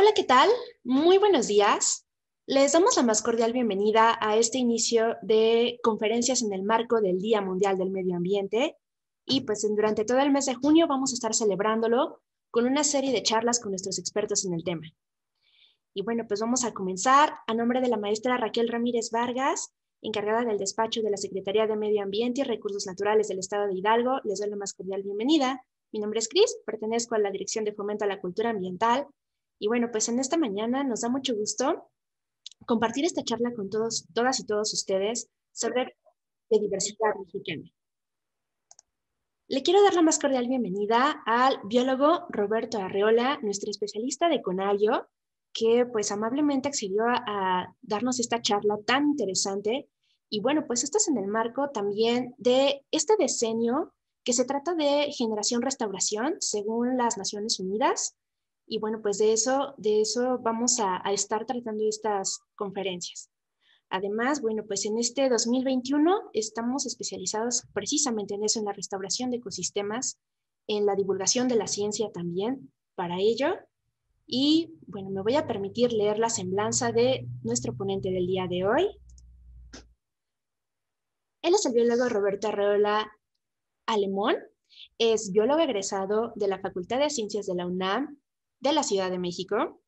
Hola, ¿qué tal? Muy buenos días. Les damos la más cordial bienvenida a este inicio de conferencias en el marco del Día Mundial del Medio Ambiente. Y pues durante todo el mes de junio vamos a estar celebrándolo con una serie de charlas con nuestros expertos en el tema. Y bueno, pues vamos a comenzar a nombre de la maestra Raquel Ramírez Vargas, encargada del despacho de la Secretaría de Medio Ambiente y Recursos Naturales del Estado de Hidalgo. Les doy la más cordial bienvenida. Mi nombre es Cris, pertenezco a la Dirección de Fomento a la Cultura Ambiental y bueno, pues en esta mañana nos da mucho gusto compartir esta charla con todos, todas y todos ustedes sobre la diversidad mexicana. Le quiero dar la más cordial bienvenida al biólogo Roberto Arreola, nuestro especialista de Conayo, que pues amablemente accedió a, darnos esta charla tan interesante. Y bueno, pues esto es en el marco también de este diseño que se trata de generación restauración según las Naciones Unidas, y bueno, pues de eso, de eso vamos a, a estar tratando estas conferencias. Además, bueno, pues en este 2021 estamos especializados precisamente en eso, en la restauración de ecosistemas, en la divulgación de la ciencia también para ello. Y bueno, me voy a permitir leer la semblanza de nuestro ponente del día de hoy. Él es el biólogo Roberto Arreola Alemón, es biólogo egresado de la Facultad de Ciencias de la UNAM, de la Ciudad de México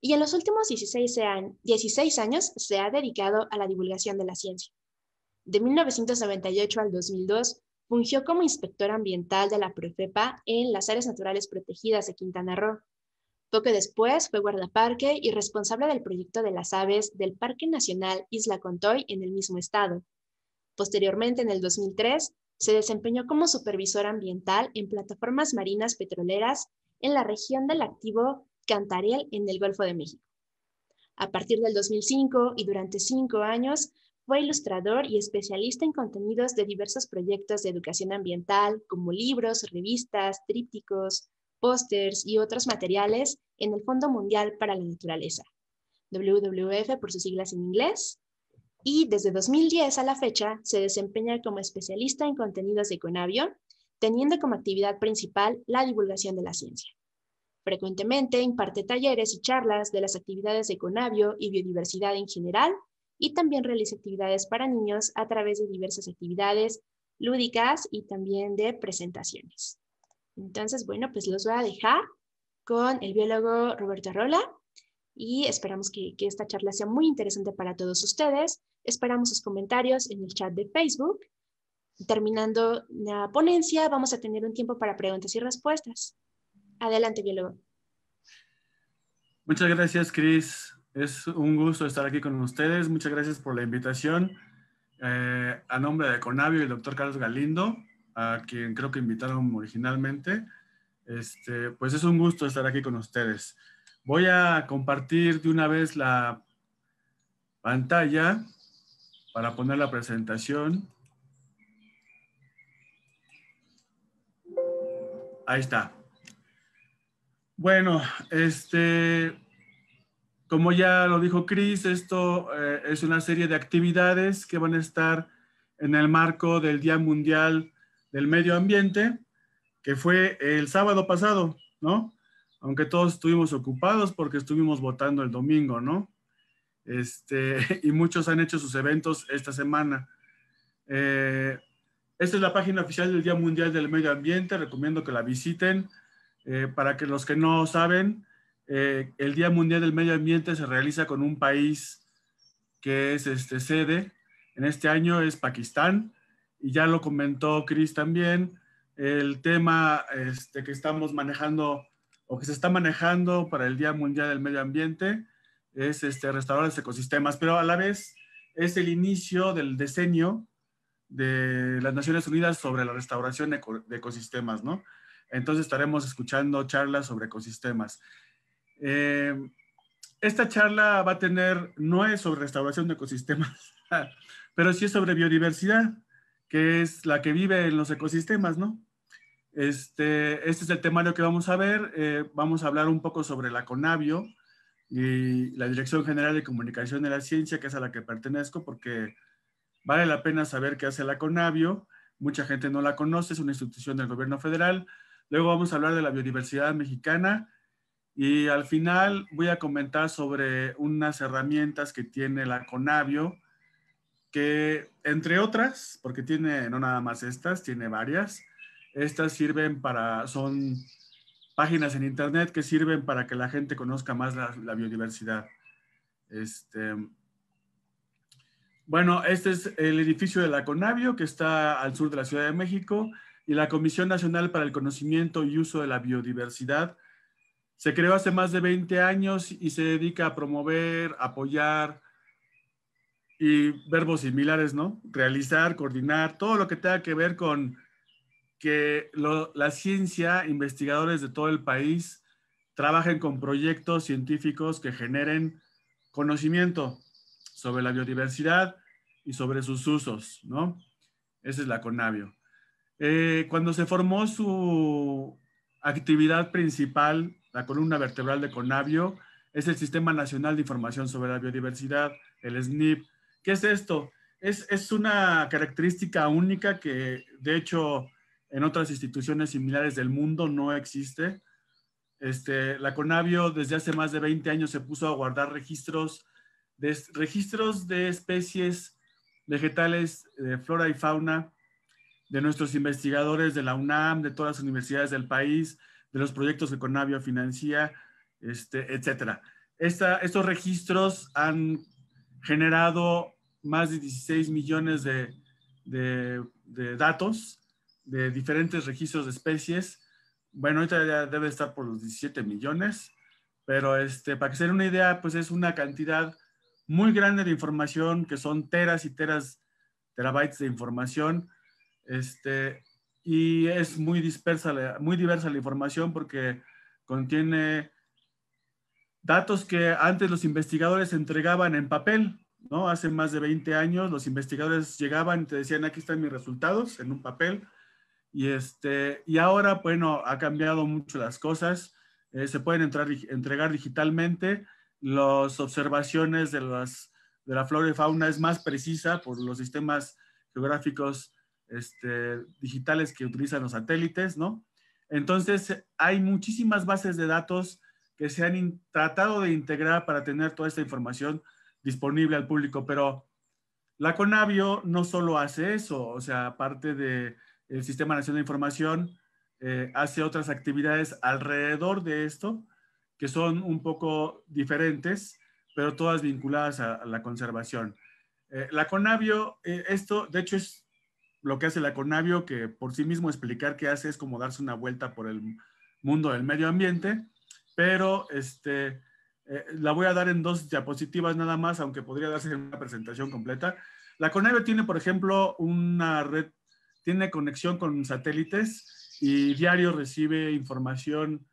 y en los últimos 16, años, 16 años se ha dedicado a la divulgación de la ciencia. De 1998 al 2002 fungió como inspector ambiental de la Profepa en las áreas naturales protegidas de Quintana Roo. Poco después fue guardaparque y responsable del proyecto de las aves del Parque Nacional Isla Contoy en el mismo estado. Posteriormente, en el 2003, se desempeñó como supervisor ambiental en plataformas marinas petroleras en la región del activo Cantariel en el Golfo de México. A partir del 2005 y durante cinco años, fue ilustrador y especialista en contenidos de diversos proyectos de educación ambiental, como libros, revistas, trípticos, pósters y otros materiales en el Fondo Mundial para la Naturaleza, WWF por sus siglas en inglés, y desde 2010 a la fecha se desempeña como especialista en contenidos de Conavio teniendo como actividad principal la divulgación de la ciencia. Frecuentemente imparte talleres y charlas de las actividades de conabio y biodiversidad en general y también realiza actividades para niños a través de diversas actividades lúdicas y también de presentaciones. Entonces, bueno, pues los voy a dejar con el biólogo Roberto Arrola y esperamos que, que esta charla sea muy interesante para todos ustedes. Esperamos sus comentarios en el chat de Facebook terminando la ponencia, vamos a tener un tiempo para preguntas y respuestas. Adelante, biólogo. Muchas gracias, Cris. Es un gusto estar aquí con ustedes. Muchas gracias por la invitación. Eh, a nombre de Conavio y el doctor Carlos Galindo, a quien creo que invitaron originalmente, este, pues es un gusto estar aquí con ustedes. Voy a compartir de una vez la pantalla para poner la presentación. Ahí está. Bueno, este, como ya lo dijo Chris, esto eh, es una serie de actividades que van a estar en el marco del Día Mundial del Medio Ambiente, que fue el sábado pasado, ¿no? Aunque todos estuvimos ocupados porque estuvimos votando el domingo, ¿no? Este, y muchos han hecho sus eventos esta semana. Eh, esta es la página oficial del Día Mundial del Medio Ambiente. Recomiendo que la visiten. Eh, para que los que no saben, eh, el Día Mundial del Medio Ambiente se realiza con un país que es este sede. En este año es Pakistán. Y ya lo comentó Chris también. El tema este, que estamos manejando o que se está manejando para el Día Mundial del Medio Ambiente es este, restaurar los ecosistemas. Pero a la vez es el inicio del diseño de las Naciones Unidas sobre la restauración de, ecosistemas, ¿no? Entonces estaremos escuchando charlas sobre ecosistemas. Eh, esta charla va a tener, no es sobre restauración de ecosistemas, pero sí es sobre biodiversidad, que es la que vive en los ecosistemas, ¿no? Este, este es el temario que vamos a ver. Eh, vamos a hablar un poco sobre la CONABIO y la Dirección General de Comunicación de la Ciencia, que es a la que pertenezco, porque Vale la pena saber qué hace la Conavio. Mucha gente no la conoce, es una institución del gobierno federal. Luego vamos a hablar de la biodiversidad mexicana y al final voy a comentar sobre unas herramientas que tiene la CONABIO, que entre otras, porque tiene no nada más estas, tiene varias. Estas sirven para, son páginas en internet que sirven para que la gente conozca más la, la biodiversidad. Este, bueno, este es el edificio de la Conavio que está al sur de la Ciudad de México y la Comisión Nacional para el Conocimiento y Uso de la Biodiversidad. Se creó hace más de 20 años y se dedica a promover, apoyar y verbos similares, ¿no? Realizar, coordinar, todo lo que tenga que ver con que la ciencia, investigadores de todo el país trabajen con proyectos científicos que generen conocimiento, sobre la biodiversidad y sobre sus usos, ¿no? Esa es la CONABIO. Eh, cuando se formó su actividad principal, la columna vertebral de CONABIO, es el Sistema Nacional de Información sobre la Biodiversidad, el SNIP. ¿Qué es esto? Es, una característica única que, de hecho, en otras instituciones similares del mundo no existe. Este, la CONABIO desde hace más de 20 años se puso a guardar registros de registros de especies vegetales, de flora y fauna, de nuestros investigadores de la UNAM, de todas las universidades del país, de los proyectos que Conavio financia, este, etc. estos registros han generado más de 16 millones de, datos de diferentes registros de especies. Bueno, ahorita idea debe estar por los 17 millones, pero este, para que se una idea, pues es una cantidad muy grande de información, que son teras y teras, terabytes de información. Este, y es muy dispersa, muy diversa la información porque contiene datos que antes los investigadores entregaban en papel, ¿no? Hace más de 20 años los investigadores llegaban y te decían, aquí están mis resultados en un papel. Y, este, y ahora, bueno, ha cambiado mucho las cosas. Eh, se pueden entrar, entregar digitalmente las observaciones de, la flora y fauna es más precisa por los sistemas geográficos este, digitales que utilizan los satélites, ¿no? Entonces, hay muchísimas bases de datos que se han tratado de integrar para tener toda esta información disponible al público, pero la Conavio no solo hace eso, o sea, aparte del Sistema Nacional de Información, eh, hace otras actividades alrededor de esto, que son un poco diferentes, pero todas vinculadas a, la conservación. Eh, la Conavio, eh, esto de hecho es lo que hace la Conavio, que por sí mismo explicar qué hace es como darse una vuelta por el mundo del medio ambiente, pero este, eh, la voy a dar en dos diapositivas nada más, aunque podría darse en una presentación completa. La Conavio tiene, por ejemplo, una red, tiene conexión con satélites y diario recibe información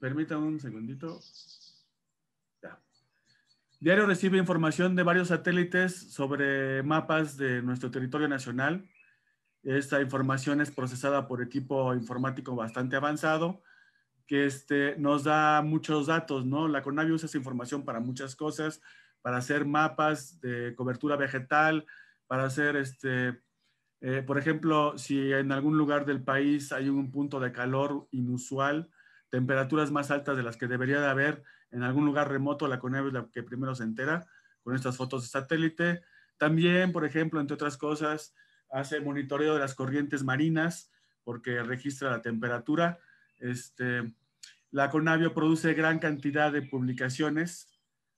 Permítanme un segundito. Ya. Diario recibe información de varios satélites sobre mapas de nuestro territorio nacional. Esta información es procesada por equipo informático bastante avanzado que este, nos da muchos datos, ¿no? La CONAVI usa esa información para muchas cosas, para hacer mapas de cobertura vegetal, para hacer, este, eh, por ejemplo, si en algún lugar del país hay un punto de calor inusual, temperaturas más altas de las que debería de haber en algún lugar remoto, la CONAVE es la que primero se entera con estas fotos de satélite. También, por ejemplo, entre otras cosas, hace monitoreo de las corrientes marinas porque registra la temperatura. Este, la CONAVIO produce gran cantidad de publicaciones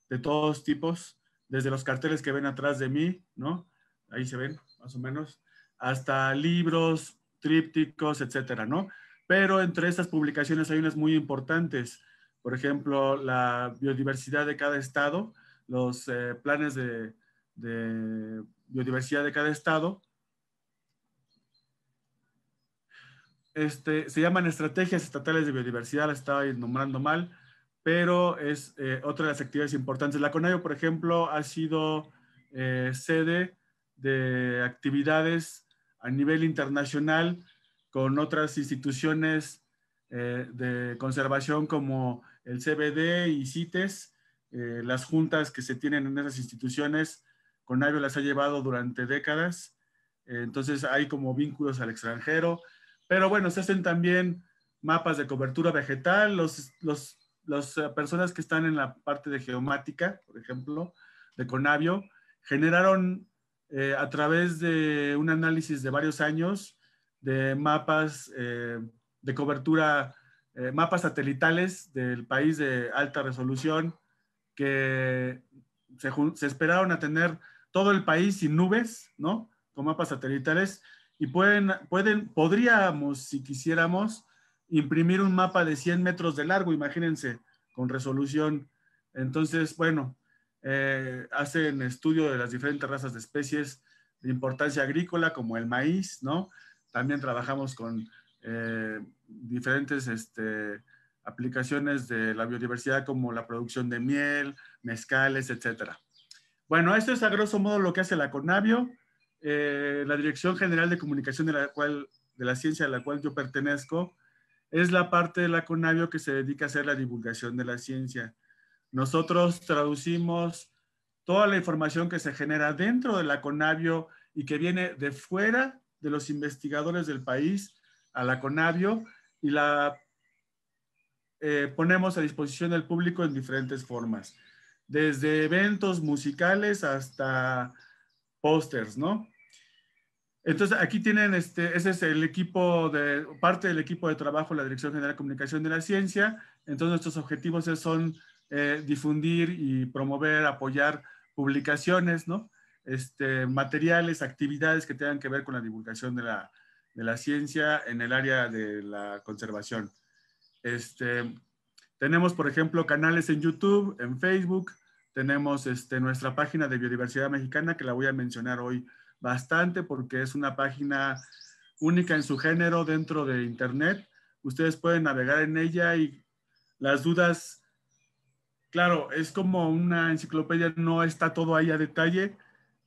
de todos tipos, desde los carteles que ven atrás de mí, ¿no? Ahí se ven, más o menos, hasta libros, trípticos, etcétera, ¿no? Pero entre estas publicaciones hay unas muy importantes, por ejemplo, la biodiversidad de cada estado, los eh, planes de, biodiversidad de cada estado, este, se llaman estrategias estatales de biodiversidad, la estaba nombrando mal, pero es eh, otra de las actividades importantes. La CONAIO, por ejemplo, ha sido eh, sede de actividades a nivel internacional con otras instituciones eh, de conservación como el CBD y CITES, eh, las juntas que se tienen en esas instituciones, Conavio las ha llevado durante décadas, eh, entonces hay como vínculos al extranjero, pero bueno, se hacen también mapas de cobertura vegetal, las personas que están en la parte de geomática, por ejemplo, de Conavio, generaron a través de un análisis de varios años de mapas eh, de cobertura, eh, mapas satelitales del país de alta resolución que se, esperaron a tener todo el país sin nubes, ¿no? Con mapas satelitales y pueden, pueden, podríamos, si quisiéramos, imprimir un mapa de 100 metros de largo, imagínense, con resolución. Entonces, bueno, eh, hacen estudio de las diferentes razas de especies de importancia agrícola, como el maíz, ¿no? También trabajamos con eh, diferentes este, aplicaciones de la biodiversidad como la producción de miel, mezcales, etc. Bueno, esto es a grosso modo lo que hace la CONABIO, eh, la Dirección General de Comunicación de la, cual, de la ciencia a la cual yo pertenezco, es la parte de la CONABIO que se dedica a hacer la divulgación de la ciencia. Nosotros traducimos toda la información que se genera dentro de la CONABIO y que viene de fuera de los investigadores del país a la Conavio y la eh, ponemos a disposición del público en diferentes formas, desde eventos musicales hasta pósters, ¿no? Entonces, aquí tienen, este, ese es el equipo de, parte del equipo de trabajo, la Dirección General de Comunicación de la Ciencia. Entonces, nuestros objetivos son eh, difundir y promover, apoyar publicaciones, ¿no? este, materiales, actividades que tengan que ver con la divulgación de la, de la ciencia en el área de la conservación. Este, tenemos, por ejemplo, canales en YouTube, en Facebook, tenemos este, nuestra página de Biodiversidad Mexicana, que la voy a mencionar hoy bastante porque es una página única en su género dentro de Internet. Ustedes pueden navegar en ella y las dudas, claro, es como una enciclopedia, no está todo ahí a detalle,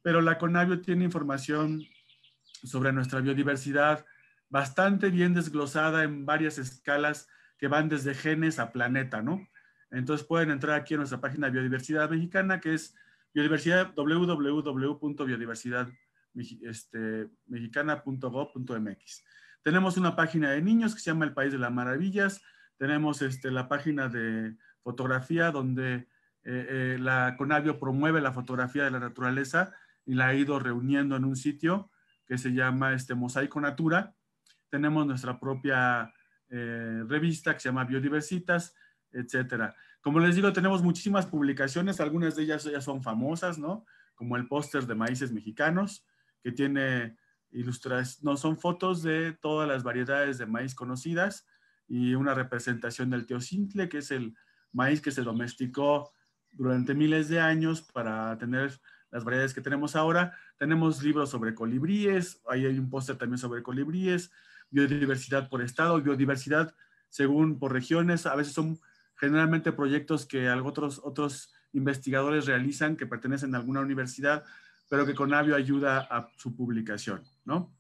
pero la Conavio tiene información sobre nuestra biodiversidad bastante bien desglosada en varias escalas que van desde genes a planeta, ¿no? Entonces pueden entrar aquí a nuestra página de Biodiversidad Mexicana, que es biodiversidad www.biodiversidadmexicana.gov.mx. Este, tenemos una página de niños que se llama El País de las Maravillas, tenemos este, la página de fotografía donde eh, eh, la Conavio promueve la fotografía de la naturaleza y la ha ido reuniendo en un sitio que se llama este Mosaico Natura. Tenemos nuestra propia eh, revista que se llama Biodiversitas, etcétera. Como les digo, tenemos muchísimas publicaciones, algunas de ellas ya son famosas, ¿no? Como el póster de maíces mexicanos, que tiene ilustraciones, no, son fotos de todas las variedades de maíz conocidas y una representación del teocintle, que es el maíz que se domesticó durante miles de años para tener las variedades que tenemos ahora. Tenemos libros sobre colibríes, ahí hay un póster también sobre colibríes, biodiversidad por estado, biodiversidad según por regiones, a veces son generalmente proyectos que otros, otros investigadores realizan que pertenecen a alguna universidad, pero que Conavio ayuda a su publicación, ¿no?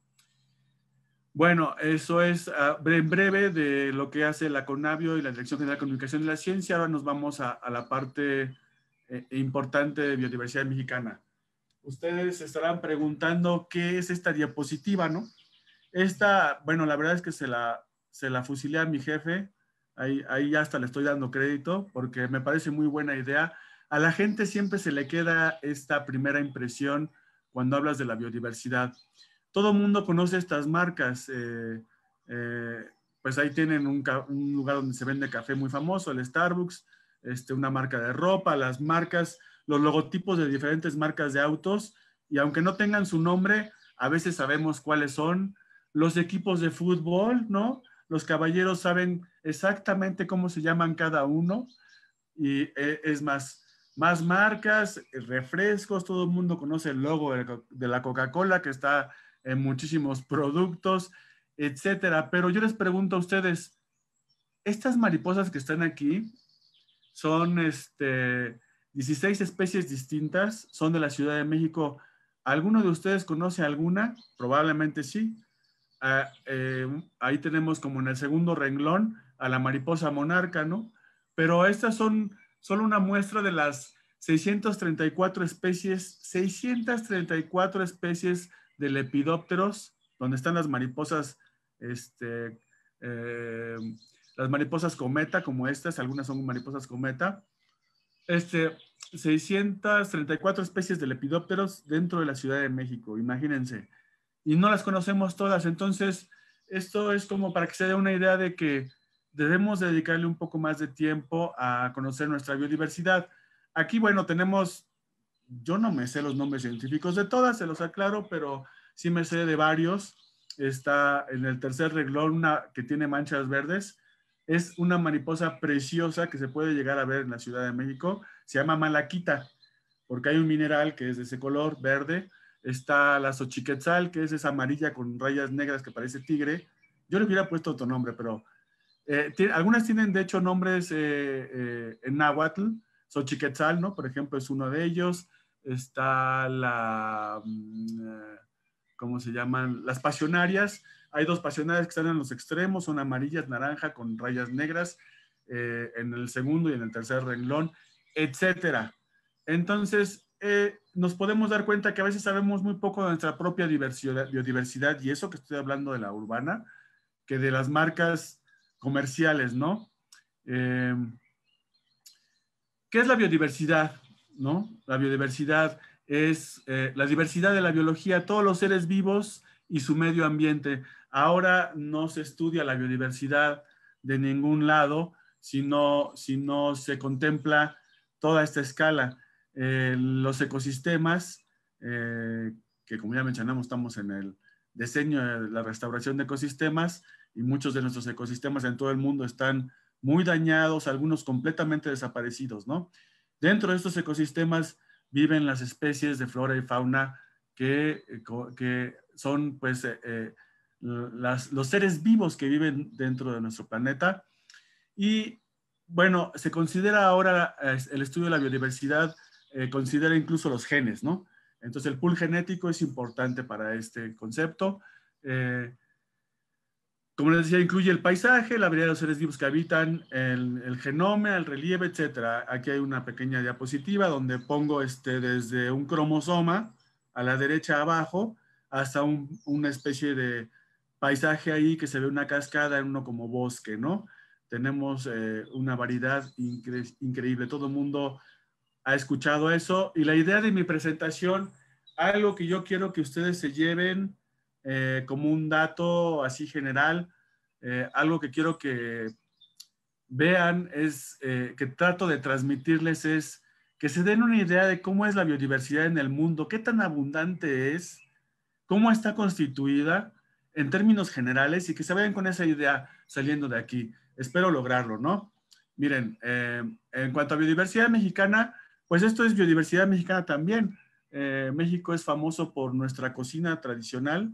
Bueno, eso es ah, en breve de lo que hace la Conavio y la Dirección General de Comunicación de la Ciencia. Ahora nos vamos a la parte eh, importante de biodiversidad mexicana. Ustedes estarán preguntando qué es esta diapositiva, ¿no? Esta, bueno, la verdad es que se la, se la fusilé a mi jefe, ahí, ahí hasta le estoy dando crédito porque me parece muy buena idea. A la gente siempre se le queda esta primera impresión cuando hablas de la biodiversidad. Todo el mundo conoce estas marcas. Eh, eh, pues ahí tienen un, un, lugar donde se vende café muy famoso, el Starbucks este, una marca de ropa, las marcas, los logotipos de diferentes marcas de autos y aunque no tengan su nombre, a veces sabemos cuáles son los equipos de fútbol, ¿no? Los caballeros saben exactamente cómo se llaman cada uno y eh, es más, más marcas, refrescos, todo el mundo conoce el logo de la Coca-Cola que está en muchísimos productos, etcétera. Pero yo les pregunto a ustedes, estas mariposas que están aquí, son este, 16 especies distintas, son de la Ciudad de México. ¿Alguno de ustedes conoce alguna? Probablemente sí. Ah, eh, ahí tenemos como en el segundo renglón a la mariposa monarca, ¿no? Pero estas son solo una muestra de las 634 especies, 634 especies de lepidópteros, donde están las mariposas este, eh, las mariposas cometa, como estas, algunas son mariposas cometa. Este, 634 especies de lepidópteros dentro de la Ciudad de México, imagínense. Y no las conocemos todas, entonces esto es como para que se dé una idea de que debemos dedicarle un poco más de tiempo a conocer nuestra biodiversidad. Aquí, bueno, tenemos, yo no me sé los nombres científicos de todas, se los aclaro, pero sí me sé de varios. Está en el tercer reglón una que tiene manchas verdes, es una mariposa preciosa que se puede llegar a ver en la Ciudad de México. Se llama malaquita, porque hay un mineral que es de ese color, verde. Está la xochiquetzal, que es esa amarilla con rayas negras que parece tigre. Yo le hubiera puesto otro nombre, pero eh, algunas tienen, de hecho, nombres eh, eh, en náhuatl. Xochiquetzal, ¿no? Por ejemplo, es uno de ellos. Está la... Mm, ¿Cómo se llaman? Las pasionarias hay dos pasionales que están en los extremos, son amarillas, naranja con rayas negras eh, en el segundo y en el tercer renglón, etcétera. Entonces, eh, nos podemos dar cuenta que a veces sabemos muy poco de nuestra propia biodiversidad y eso que estoy hablando de la urbana, que de las marcas comerciales, ¿no? Em, ¿Qué es la biodiversidad? ¿No? La biodiversidad es eh, la diversidad de la biología, todos los seres vivos y su medio ambiente. Ahora no se estudia la biodiversidad de ningún lado si no, si no se contempla toda esta escala. Eh, los ecosistemas, eh, que como ya mencionamos, estamos en el diseño de la restauración de ecosistemas y muchos de nuestros ecosistemas en todo el mundo están muy dañados, algunos completamente desaparecidos, ¿no? Dentro de estos ecosistemas viven las especies de flora y fauna que, eh, son pues los seres vivos que viven dentro de nuestro planeta. Y bueno, se considera ahora el estudio de la biodiversidad, eh, considera incluso los genes, ¿no? Entonces el pool genético es importante para este concepto. Eh, como les decía, incluye el paisaje, la variedad de seres vivos que habitan, el, genoma, el relieve, etc. Aquí hay una pequeña diapositiva donde pongo este, desde un cromosoma a la derecha abajo hasta una especie de paisaje ahí que se ve una cascada en uno como bosque, ¿no? Tenemos eh, una variedad increíble. Todo el mundo ha escuchado eso. Y la idea de mi presentación, algo que yo quiero que ustedes se lleven eh, como un dato así general, eh, algo que quiero que vean es, que trato de transmitirles es que se den una idea de cómo es la biodiversidad en el mundo, qué tan abundante es, cómo está constituida en términos generales y que se vayan con esa idea saliendo de aquí. Espero lograrlo, ¿no? Miren, eh, en cuanto a biodiversidad mexicana, pues esto es biodiversidad mexicana también. Eh, México es famoso por nuestra cocina tradicional.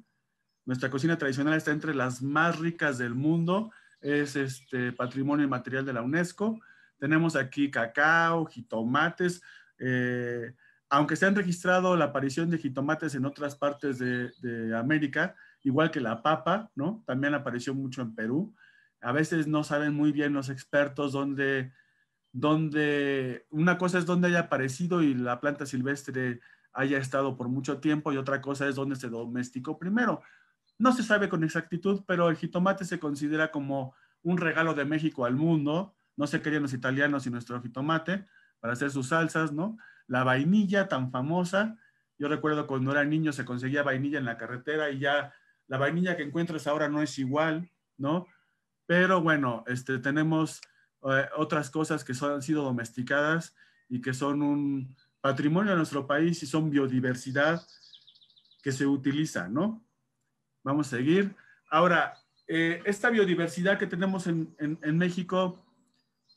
Nuestra cocina tradicional está entre las más ricas del mundo. Es este patrimonio inmaterial de la UNESCO. Tenemos aquí cacao, jitomates. Eh, aunque se han registrado la aparición de jitomates en otras partes de América, igual que la papa, ¿no? También apareció mucho en Perú. A veces no saben muy bien los expertos dónde, dónde, una cosa es dónde haya aparecido y la planta silvestre haya estado por mucho tiempo y otra cosa es dónde se domesticó primero. No se sabe con exactitud, pero el jitomate se considera como un regalo de México al mundo. No se querían los italianos y nuestro jitomate para hacer sus salsas, ¿no? La vainilla tan famosa. Yo recuerdo cuando era niño se conseguía vainilla en la carretera y ya la vainilla que encuentras ahora no es igual, ¿no? Pero bueno, este, tenemos eh, otras cosas que han sido domesticadas y que son un patrimonio de nuestro país y son biodiversidad que se utiliza, ¿no? Vamos a seguir. Ahora, eh, esta biodiversidad que tenemos en, México,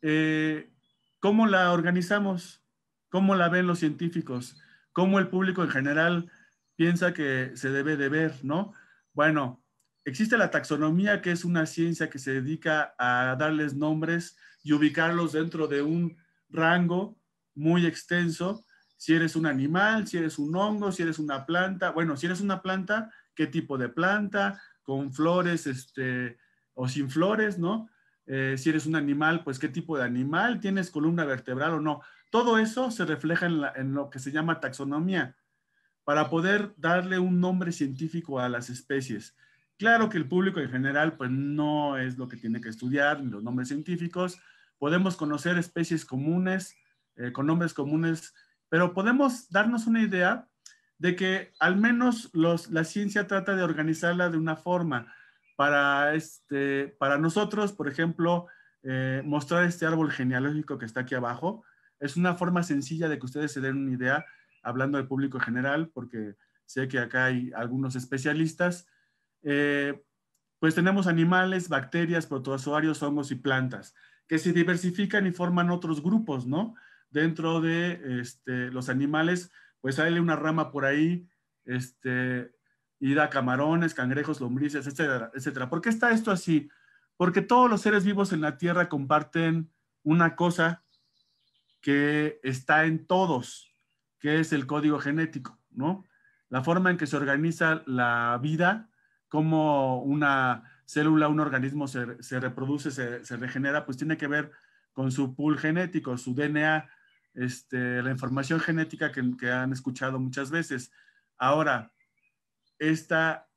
eh, ¿cómo la organizamos? ¿Cómo la ven los científicos? ¿Cómo el público en general piensa que se debe de ver, ¿no? Bueno, existe la taxonomía, que es una ciencia que se dedica a darles nombres y ubicarlos dentro de un rango muy extenso. Si eres un animal, si eres un hongo, si eres una planta. Bueno, si eres una planta, ¿qué tipo de planta? ¿Con flores este, o sin flores, no? Eh, si eres un animal, pues qué tipo de animal, tienes columna vertebral o no. Todo eso se refleja en lo que se llama taxonomía para poder darle un nombre científico a las especies. Claro que el público en general pues no es lo que tiene que estudiar, los nombres científicos. Podemos conocer especies comunes, eh, con nombres comunes, pero podemos darnos una idea de que al menos la ciencia trata de organizarla de una forma. Para, este, para nosotros, por ejemplo, eh, mostrar este árbol genealógico que está aquí abajo, es una forma sencilla de que ustedes se den una idea hablando del público general, porque sé que acá hay algunos especialistas, eh, pues tenemos animales, bacterias, protozoarios, hongos y plantas, que se diversifican y forman otros grupos, ¿no? Dentro de este, los animales, pues sale una rama por ahí, este, y da camarones, cangrejos, lombrices, etcétera, etcétera. ¿Por qué está esto así? Porque todos los seres vivos en la Tierra comparten una cosa que está en todos, que es el código genético, ¿no? La forma en que se organiza la vida, cómo una célula, un organismo se, reproduce, se, regenera, pues tiene que ver con su pool genético, su DNA, este, la información genética que, que han escuchado muchas veces. Ahora, esta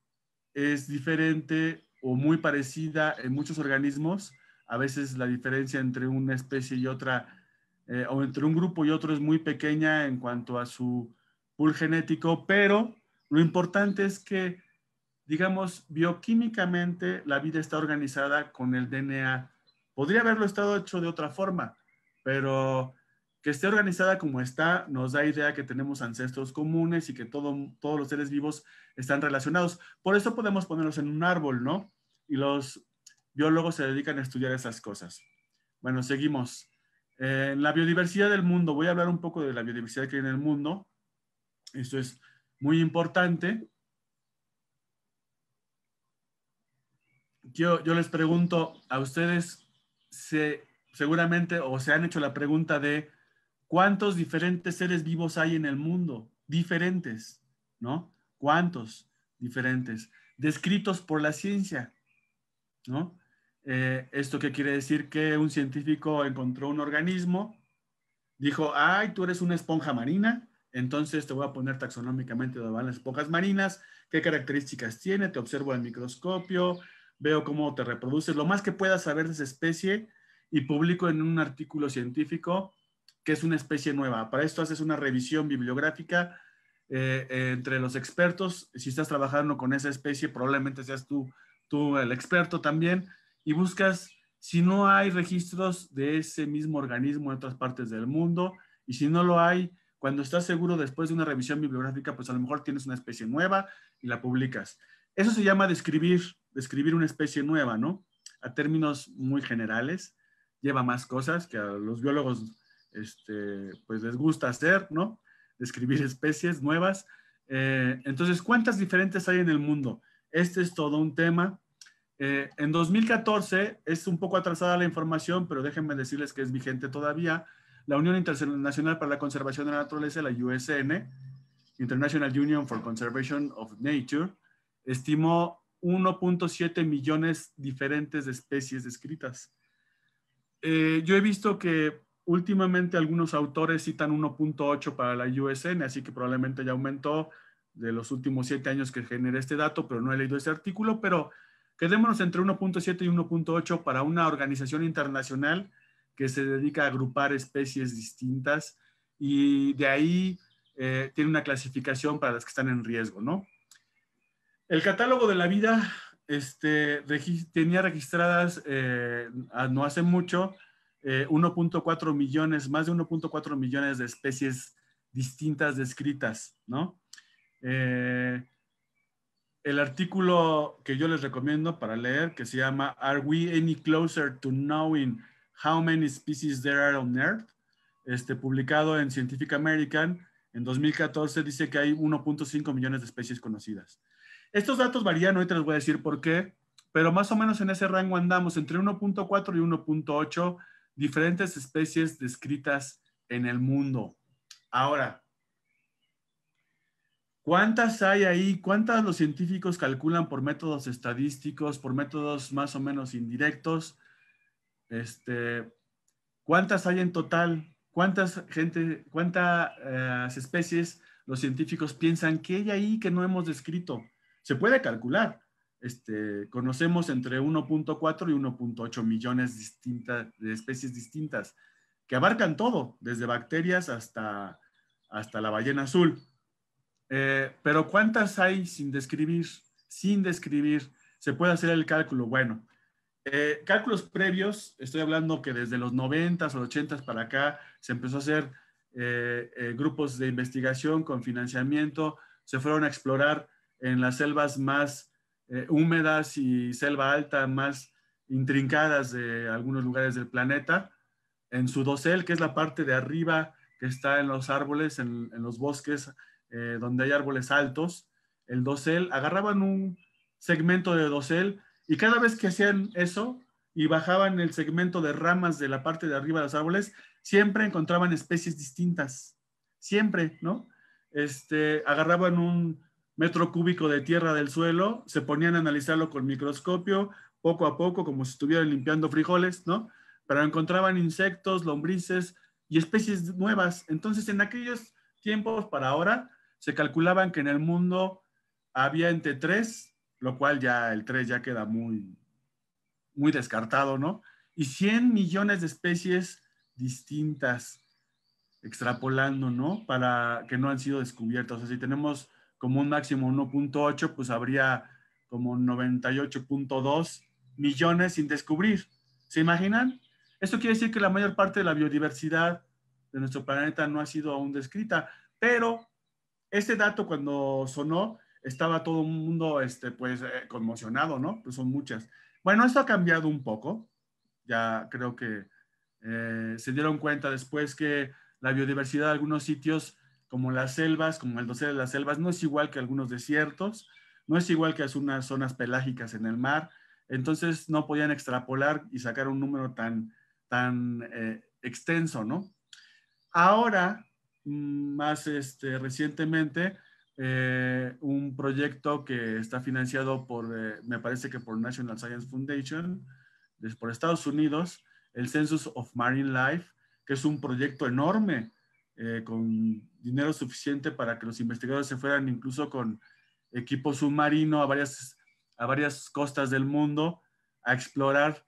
es diferente o muy parecida en muchos organismos. A veces la diferencia entre una especie y otra eh, o entre un grupo y otro es muy pequeña en cuanto a su pool genético, pero lo importante es que, digamos, bioquímicamente la vida está organizada con el DNA. Podría haberlo estado hecho de otra forma, pero que esté organizada como está nos da idea que tenemos ancestros comunes y que todos los seres vivos están relacionados. Por eso podemos ponerlos en un árbol, ¿no? Y los biólogos se dedican a estudiar esas cosas. Bueno, seguimos. En eh, la biodiversidad del mundo, voy a hablar un poco de la biodiversidad que hay en el mundo. Esto es muy importante. Yo, les pregunto a ustedes, se, seguramente o se han hecho la pregunta de cuántos diferentes seres vivos hay en el mundo, diferentes, ¿no? ¿Cuántos diferentes? Descritos por la ciencia, ¿no? Eh, ¿Esto qué quiere decir? Que un científico encontró un organismo, dijo, ay, tú eres una esponja marina, entonces te voy a poner taxonómicamente dónde van las esponjas marinas, qué características tiene, te observo al microscopio, veo cómo te reproduces, lo más que puedas saber de esa especie y publico en un artículo científico que es una especie nueva. Para esto haces una revisión bibliográfica eh, eh, entre los expertos. Si estás trabajando con esa especie, probablemente seas tú el experto también y buscas si no hay registros de ese mismo organismo en otras partes del mundo y si no lo hay, cuando estás seguro después de una revisión bibliográfica, pues a lo mejor tienes una especie nueva y la publicas. Eso se llama describir, describir una especie nueva, ¿no? A términos muy generales, lleva más cosas que a los biólogos este, pues les gusta hacer, ¿no? Describir especies nuevas. Eh, entonces, ¿cuántas diferentes hay en el mundo? Este es todo un tema eh, en 2014, es un poco atrasada la información, pero déjenme decirles que es vigente todavía, la Unión Internacional para la Conservación de la Naturaleza, la USN, International Union for Conservation of Nature, estimó 1.7 millones diferentes de especies descritas. Eh, yo he visto que últimamente algunos autores citan 1.8 para la USN, así que probablemente ya aumentó de los últimos siete años que genera este dato, pero no he leído ese artículo, pero Quedémonos entre 1.7 y 1.8 para una organización internacional que se dedica a agrupar especies distintas y de ahí eh, tiene una clasificación para las que están en riesgo, ¿no? El catálogo de la vida este, tenía registradas eh, no hace mucho 1.4 eh, millones, más de 1.4 millones de especies distintas descritas, ¿no? el artículo que yo les recomiendo para leer, que se llama Are We Any Closer to Knowing How Many Species There Are on Earth? Este, publicado en Scientific American en 2014, dice que hay 1.5 millones de especies conocidas. Estos datos varían, ahorita les voy a decir por qué, pero más o menos en ese rango andamos entre 1.4 y 1.8 diferentes especies descritas en el mundo. Ahora, ¿Cuántas hay ahí? ¿Cuántas los científicos calculan por métodos estadísticos, por métodos más o menos indirectos? Este, ¿Cuántas hay en total? ¿Cuántas eh, especies los científicos piensan que hay ahí que no hemos descrito? Se puede calcular. Este, conocemos entre 1.4 y 1.8 millones de especies distintas que abarcan todo, desde bacterias hasta la ballena azul. Eh, pero ¿cuántas hay sin describir? Sin describir, se puede hacer el cálculo. Bueno, eh, cálculos previos, estoy hablando que desde los 90s o 80s para acá se empezó a hacer eh, grupos de investigación con financiamiento, se fueron a explorar en las selvas más húmedas y selva alta más intrincadas de algunos lugares del planeta. En su dosel que es la parte de arriba que está en los árboles, en los bosques, eh, donde hay árboles altos, el dosel, agarraban un segmento de dosel y cada vez que hacían eso y bajaban el segmento de ramas de la parte de arriba de los árboles, siempre encontraban especies distintas, siempre, ¿no? Este, agarraban un metro cúbico de tierra del suelo, se ponían a analizarlo con microscopio, poco a poco, como si estuvieran limpiando frijoles, ¿no? Pero encontraban insectos, lombrices y especies nuevas. Entonces, en aquellos tiempos para ahora, se calculaban que en el mundo había entre tres, lo cual ya el tres ya queda muy, muy descartado, ¿no? Y 100 millones de especies distintas, extrapolando, ¿no? Para que no han sido descubiertas. O sea, si tenemos como un máximo 1.8, pues habría como 98.2 millones sin descubrir. ¿Se imaginan? Esto quiere decir que la mayor parte de la biodiversidad de nuestro planeta no ha sido aún descrita, pero este dato cuando sonó estaba todo el mundo este, pues, eh, conmocionado, ¿no? Pues son muchas. Bueno, esto ha cambiado un poco. Ya creo que eh, se dieron cuenta después que la biodiversidad de algunos sitios, como las selvas, como el dosel de las selvas, no es igual que algunos desiertos, no es igual que unas zonas pelágicas en el mar. Entonces no podían extrapolar y sacar un número tan, tan eh, extenso, ¿no? Ahora Mm, más este, recientemente eh, un proyecto que está financiado por, eh, me parece que por National Science Foundation, es por Estados Unidos, el Census of Marine Life, que es un proyecto enorme eh, con dinero suficiente para que los investigadores se fueran incluso con equipo submarino a varias, a varias costas del mundo a explorar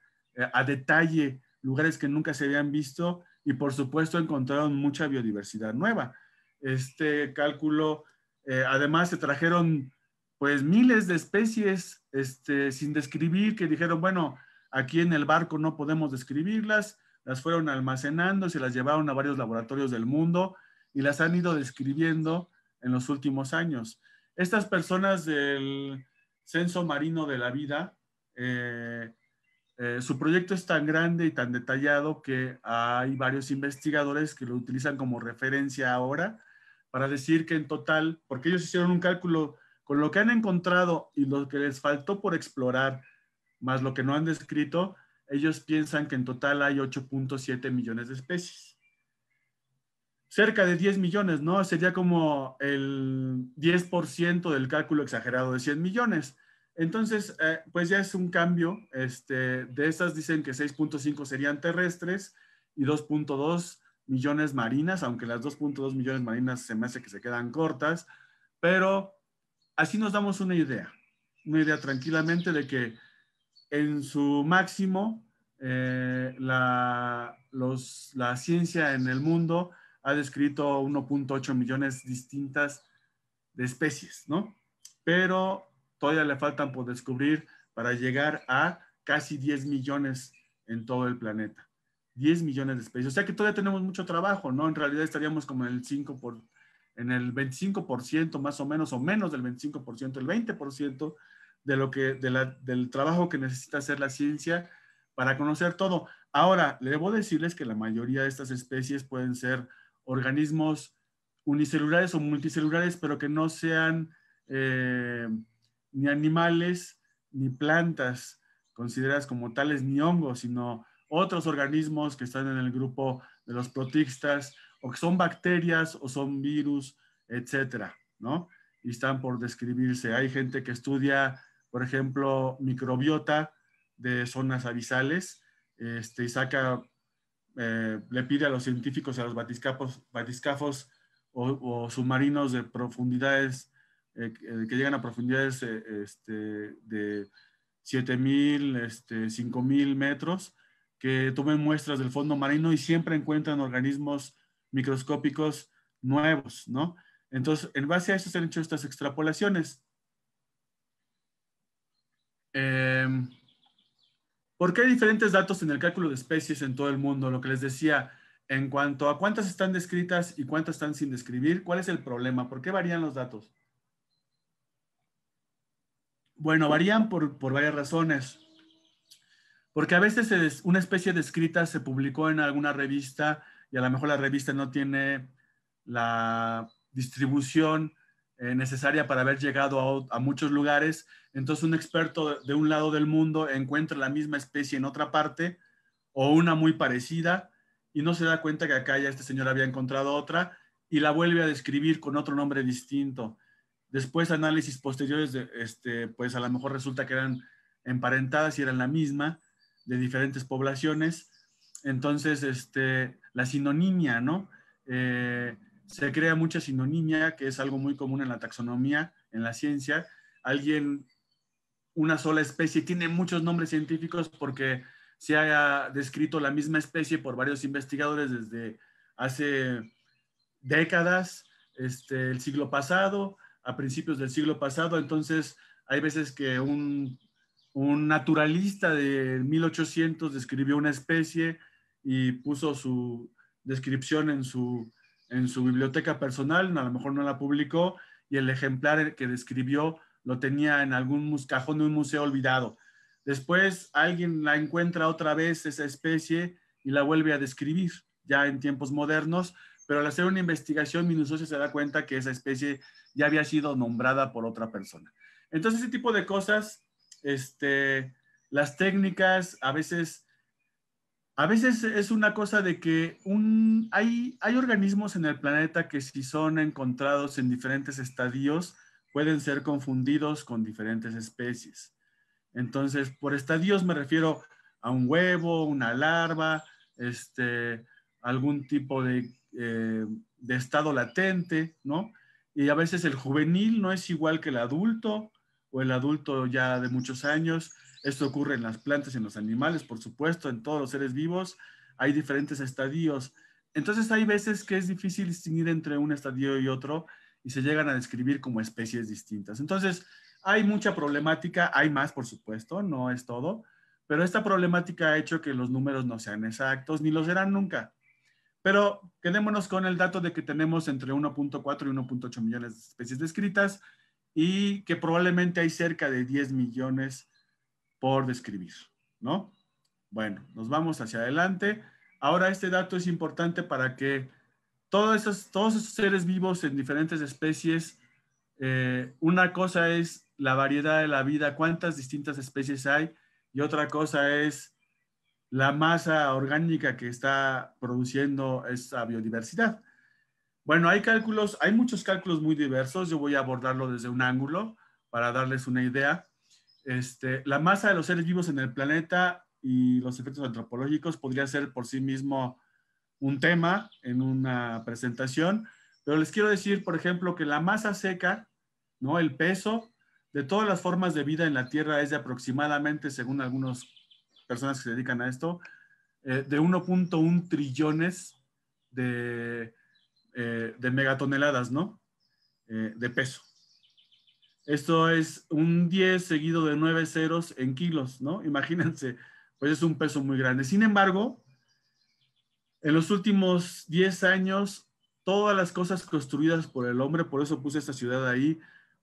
a detalle lugares que nunca se habían visto y por supuesto encontraron mucha biodiversidad nueva. Este cálculo, eh, además se trajeron pues miles de especies este, sin describir que dijeron, bueno, aquí en el barco no podemos describirlas, las fueron almacenando, se las llevaron a varios laboratorios del mundo y las han ido describiendo en los últimos años. Estas personas del Censo Marino de la Vida, eh, eh, su proyecto es tan grande y tan detallado que hay varios investigadores que lo utilizan como referencia ahora para decir que en total, porque ellos hicieron un cálculo con lo que han encontrado y lo que les faltó por explorar, más lo que no han descrito, ellos piensan que en total hay 8.7 millones de especies. Cerca de 10 millones, ¿no? Sería como el 10% del cálculo exagerado de 100 millones. Entonces, eh, pues ya es un cambio. Este, de estas dicen que 6.5 serían terrestres y 2.2 millones marinas, aunque las 2.2 millones marinas se me hace que se quedan cortas, pero así nos damos una idea, una idea tranquilamente de que en su máximo eh, la, la ciencia en el mundo ha descrito 1.8 millones distintas de especies, ¿no? Pero todavía le faltan por descubrir para llegar a casi 10 millones en todo el planeta. 10 millones de especies. O sea que todavía tenemos mucho trabajo, ¿no? En realidad estaríamos como en el 5 por, en el 25% más o menos, o menos del 25%, el 20% de lo que, del trabajo que necesita hacer la ciencia para conocer todo. Ahora, debo decirles que la mayoría de estas especies pueden ser organismos unicelulares o multicelulares, pero que no sean eh, ni animales ni plantas consideradas como tales ni hongos, sino otros organismos que están en el grupo de los protistas o que son bacterias o son virus, etcétera, ¿no? Y están por describirse. Hay gente que estudia, por ejemplo, microbiota de zonas abisales este, y saca, eh, le pide a los científicos, a los batiscafos, batiscafos o submarinos de profundidades eh, eh, que llegan a profundidades eh, este, de 7000, 5000 este, metros, que tomen muestras del fondo marino y siempre encuentran organismos microscópicos nuevos, ¿no? Entonces, en base a eso se han hecho estas extrapolaciones. Em, ¿Por qué hay diferentes datos en el cálculo de especies en todo el mundo? Lo que les decía, en cuanto a cuántas están descritas y cuántas están sin describir, ¿cuál es el problema? ¿Por qué varían los datos? Bueno, varían por, varias razones. Porque a veces una especie descrita se publicó en alguna revista y a lo mejor la revista no tiene la distribución eh, necesaria para haber llegado a, muchos lugares. Entonces un experto de un lado del mundo encuentra la misma especie en otra parte o una muy parecida y no se da cuenta que acá ya este señor había encontrado otra y la vuelve a describir con otro nombre distinto. Después análisis posteriores, este, pues a lo mejor resulta que eran emparentadas y eran la misma de diferentes poblaciones. Entonces, este, la sinonimia, ¿no? Eh, se crea mucha sinonimia, que es algo muy común en la taxonomía, en la ciencia. Alguien, una sola especie, tiene muchos nombres científicos porque se ha descrito la misma especie por varios investigadores desde hace décadas, este, el siglo pasado, a principios del siglo pasado, entonces hay veces que un, naturalista de 1800 describió una especie y puso su descripción en su, en su biblioteca personal, a lo mejor no la publicó, y el ejemplar que describió lo tenía en algún cajón de un museo olvidado. Después alguien la encuentra otra vez, esa especie, y la vuelve a describir ya en tiempos modernos, pero al hacer una investigación minuciosa se da cuenta que esa especie ya había sido nombrada por otra persona. Entonces, ese tipo de cosas, este, las técnicas a veces... A veces es una cosa de que hay, hay organismos en el planeta que si son encontrados en diferentes estadios pueden ser confundidos con diferentes especies. Entonces, por estadios me refiero a un huevo, una larva, este, algún tipo de, eh, de estado latente, ¿no? Y a veces el juvenil no es igual que el adulto o el adulto ya de muchos años. Esto ocurre en las plantas, en los animales, por supuesto, en todos los seres vivos. Hay diferentes estadios. Entonces hay veces que es difícil distinguir entre un estadio y otro y se llegan a describir como especies distintas. Entonces hay mucha problemática, hay más, por supuesto, no es todo, pero esta problemática ha hecho que los números no sean exactos ni lo serán nunca. Pero quedémonos con el dato de que tenemos entre 1.4 y 1.8 millones de especies descritas y que probablemente hay cerca de 10 millones por describir, ¿no? Bueno, nos vamos hacia adelante. Ahora este dato es importante para que todos esos, todos seres vivos en diferentes especies, eh, una cosa es la variedad de la vida, cuántas distintas especies hay, y otra cosa es la masa orgánica que está produciendo esa biodiversidad. Bueno, hay cálculos, hay muchos cálculos muy diversos. Yo voy a abordarlo desde un ángulo para darles una idea. Este, la masa de los seres vivos en el planeta y los efectos antropológicos podría ser por sí mismo un tema en una presentación, pero les quiero decir, por ejemplo, que la masa seca, ¿no? el peso de todas las formas de vida en la Tierra es de aproximadamente, según algunos personas que se dedican a esto, eh, de 1.1 trillones de, eh, de megatoneladas, ¿no? Eh, de peso. Esto es un 10 seguido de 9 ceros en kilos, ¿no? Imagínense, pues es un peso muy grande. Sin embargo, en los últimos 10 años, todas las cosas construidas por el hombre, por eso puse esta ciudad ahí,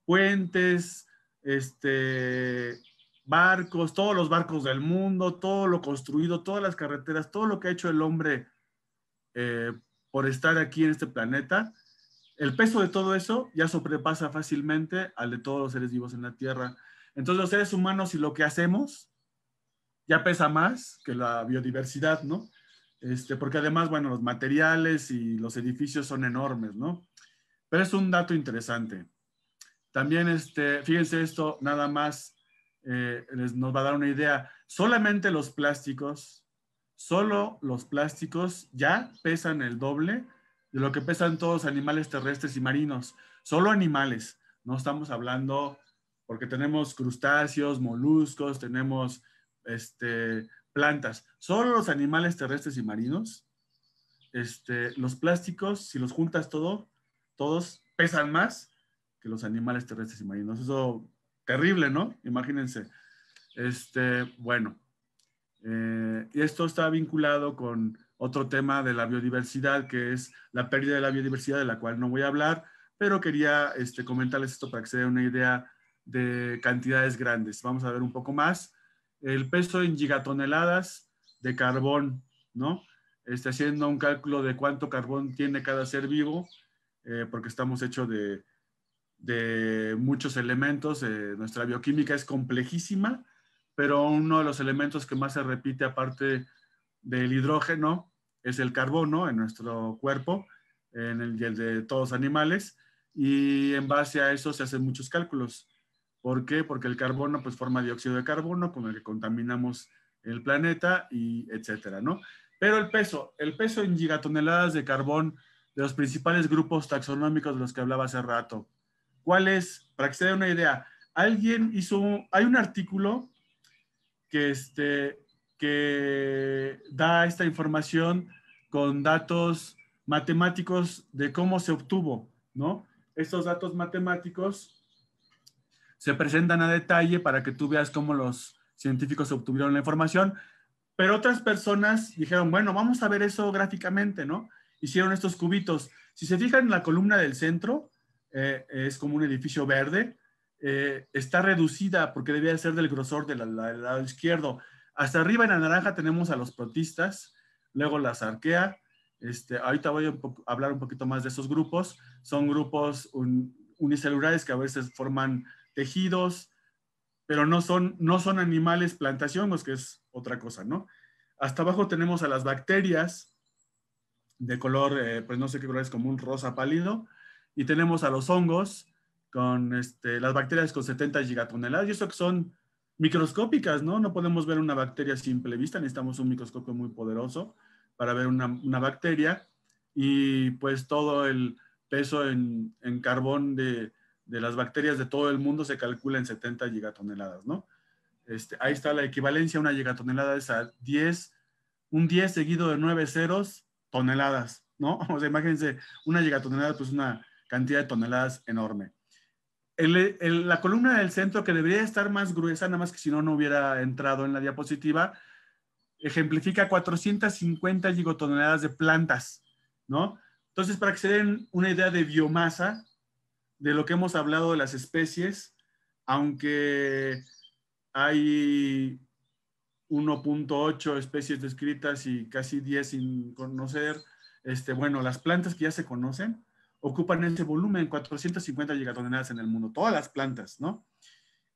puentes, este, barcos, todos los barcos del mundo, todo lo construido, todas las carreteras, todo lo que ha hecho el hombre eh, por estar aquí en este planeta, el peso de todo eso ya sobrepasa fácilmente al de todos los seres vivos en la Tierra. Entonces los seres humanos y lo que hacemos ya pesa más que la biodiversidad, ¿no? Este, porque además, bueno, los materiales y los edificios son enormes, ¿no? Pero es un dato interesante. También, este, fíjense esto, nada más, eh, nos va a dar una idea. Solamente los plásticos, solo los plásticos ya pesan el doble de lo que pesan todos los animales terrestres y marinos. Solo animales. No estamos hablando porque tenemos crustáceos, moluscos, tenemos este, plantas. Solo los animales terrestres y marinos. Este, los plásticos, si los juntas todo, todos pesan más que los animales terrestres y marinos. Eso terrible, ¿no? Imagínense. Este, bueno, eh, y esto está vinculado con otro tema de la biodiversidad, que es la pérdida de la biodiversidad, de la cual no voy a hablar, pero quería este, comentarles esto para que se den una idea de cantidades grandes. Vamos a ver un poco más. El peso en gigatoneladas de carbón, ¿no? Está haciendo un cálculo de cuánto carbón tiene cada ser vivo, eh, porque estamos hechos de de muchos elementos. Eh, nuestra bioquímica es complejísima, pero uno de los elementos que más se repite aparte del hidrógeno es el carbono en nuestro cuerpo en el, y el de todos los animales. Y en base a eso se hacen muchos cálculos. ¿Por qué? Porque el carbono pues forma dióxido de carbono con el que contaminamos el planeta y etcétera, ¿no? Pero el peso, el peso en gigatoneladas de carbón de los principales grupos taxonómicos de los que hablaba hace rato, ¿Cuál es? Para que se dé una idea, alguien hizo, hay un artículo que, este, que da esta información con datos matemáticos de cómo se obtuvo, ¿no? Estos datos matemáticos se presentan a detalle para que tú veas cómo los científicos obtuvieron la información, pero otras personas dijeron, bueno, vamos a ver eso gráficamente, ¿no? Hicieron estos cubitos. Si se fijan en la columna del centro, eh, es como un edificio verde, eh, está reducida porque debía ser del grosor del lado izquierdo. Hasta arriba en la naranja tenemos a los protistas, luego las arquea. Este, ahorita voy a hablar un poquito más de esos grupos. Son grupos unicelulares que a veces forman tejidos, pero no son, animales plantación, pues, que es otra cosa, ¿no? Hasta abajo tenemos a las bacterias de color, eh, pues no sé qué color es, como un rosa pálido y tenemos a los hongos con este, las bacterias con 70 gigatoneladas, y eso que son microscópicas, ¿no? No podemos ver una bacteria simple vista, necesitamos un microscopio muy poderoso para ver una, una bacteria, y pues todo el peso en, en carbón de, de, las bacterias de todo el mundo se calcula en 70 gigatoneladas, ¿no? Este, ahí está la equivalencia, una gigatonelada es a 10, un 10 seguido de 9 ceros, toneladas, ¿no? O sea, imagínense, una gigatonelada, pues una, cantidad de toneladas enorme. la columna del centro, que debería estar más gruesa, nada más que si no, no hubiera entrado en la diapositiva, ejemplifica 450 gigotoneladas de plantas, ¿no? Entonces, para que se den una idea de biomasa, de lo que hemos hablado de las especies, aunque hay 1.8 especies descritas y casi 10 sin conocer, este, bueno, las plantas que ya se conocen, ocupan ese volumen, 450 gigatoneladas en el mundo, todas las plantas, ¿no?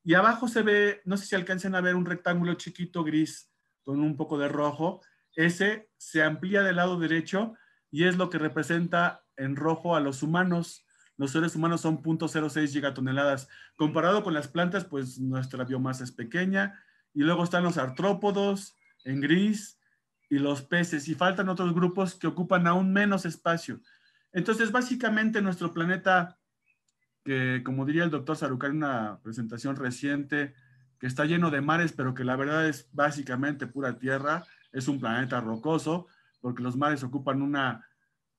Y abajo se ve, no sé si alcancen a ver un rectángulo chiquito gris con un poco de rojo, ese se amplía del lado derecho y es lo que representa en rojo a los humanos. Los seres humanos son 0.06 gigatoneladas. Comparado con las plantas, pues nuestra biomasa es pequeña. Y luego están los artrópodos en gris y los peces. Y faltan otros grupos que ocupan aún menos espacio. Entonces, básicamente nuestro planeta, que como diría el doctor Sarukar en una presentación reciente, que está lleno de mares, pero que la verdad es básicamente pura tierra, es un planeta rocoso, porque los mares ocupan una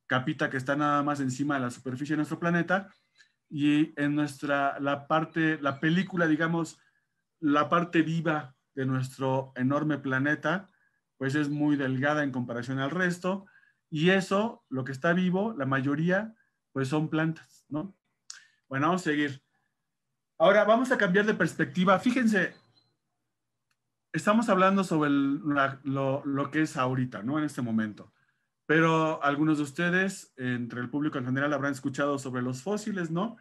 capita que está nada más encima de la superficie de nuestro planeta, y en nuestra, la parte, la película, digamos, la parte viva de nuestro enorme planeta, pues es muy delgada en comparación al resto, y eso, lo que está vivo, la mayoría, pues son plantas, ¿no? Bueno, vamos a seguir. Ahora vamos a cambiar de perspectiva. Fíjense, estamos hablando sobre lo, que es ahorita, ¿no? En este momento. Pero algunos de ustedes, entre el público en general, habrán escuchado sobre los fósiles, ¿no?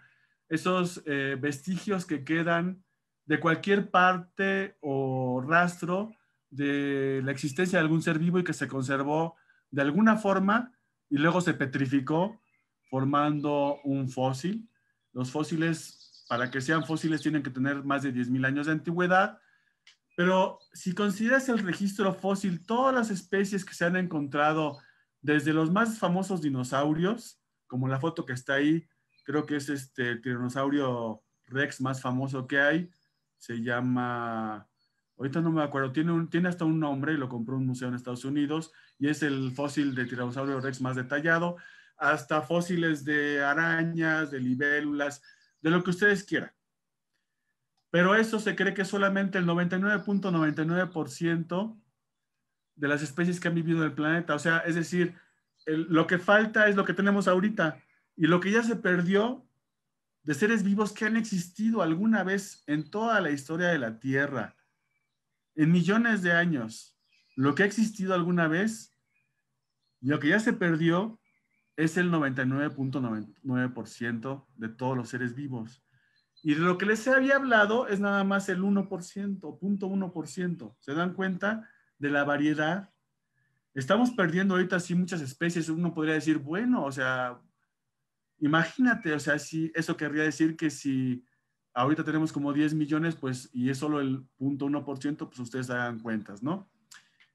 Esos eh, vestigios que quedan de cualquier parte o rastro de la existencia de algún ser vivo y que se conservó de alguna forma y luego se petrificó formando un fósil. Los fósiles, para que sean fósiles, tienen que tener más de 10.000 años de antigüedad. Pero si consideras el registro fósil, todas las especies que se han encontrado, desde los más famosos dinosaurios, como la foto que está ahí, creo que es este el tiranosaurio rex más famoso que hay, se llama ahorita no me acuerdo, tiene, hasta un nombre, y lo compró un museo en Estados Unidos y es el fósil de Tiranosaurio Rex más detallado, hasta fósiles de arañas, de libélulas, de lo que ustedes quieran. Pero eso se cree que solamente el 99.99% de las especies que han vivido en el planeta, o sea, es decir, lo que falta es lo que tenemos ahorita y lo que ya se perdió de seres vivos que han existido alguna vez en toda la historia de la Tierra en millones de años, lo que ha existido alguna vez y lo que ya se perdió es el 99.99% de todos los seres vivos. Y de lo que les había hablado es nada más el 1%, 0.1%. ¿Se dan cuenta de la variedad? Estamos perdiendo ahorita así muchas especies. Uno podría decir, bueno, o sea, imagínate, o sea, si eso querría decir que si ahorita tenemos como 10 millones, pues, y es solo el 0.1%, pues ustedes hagan cuentas, ¿no?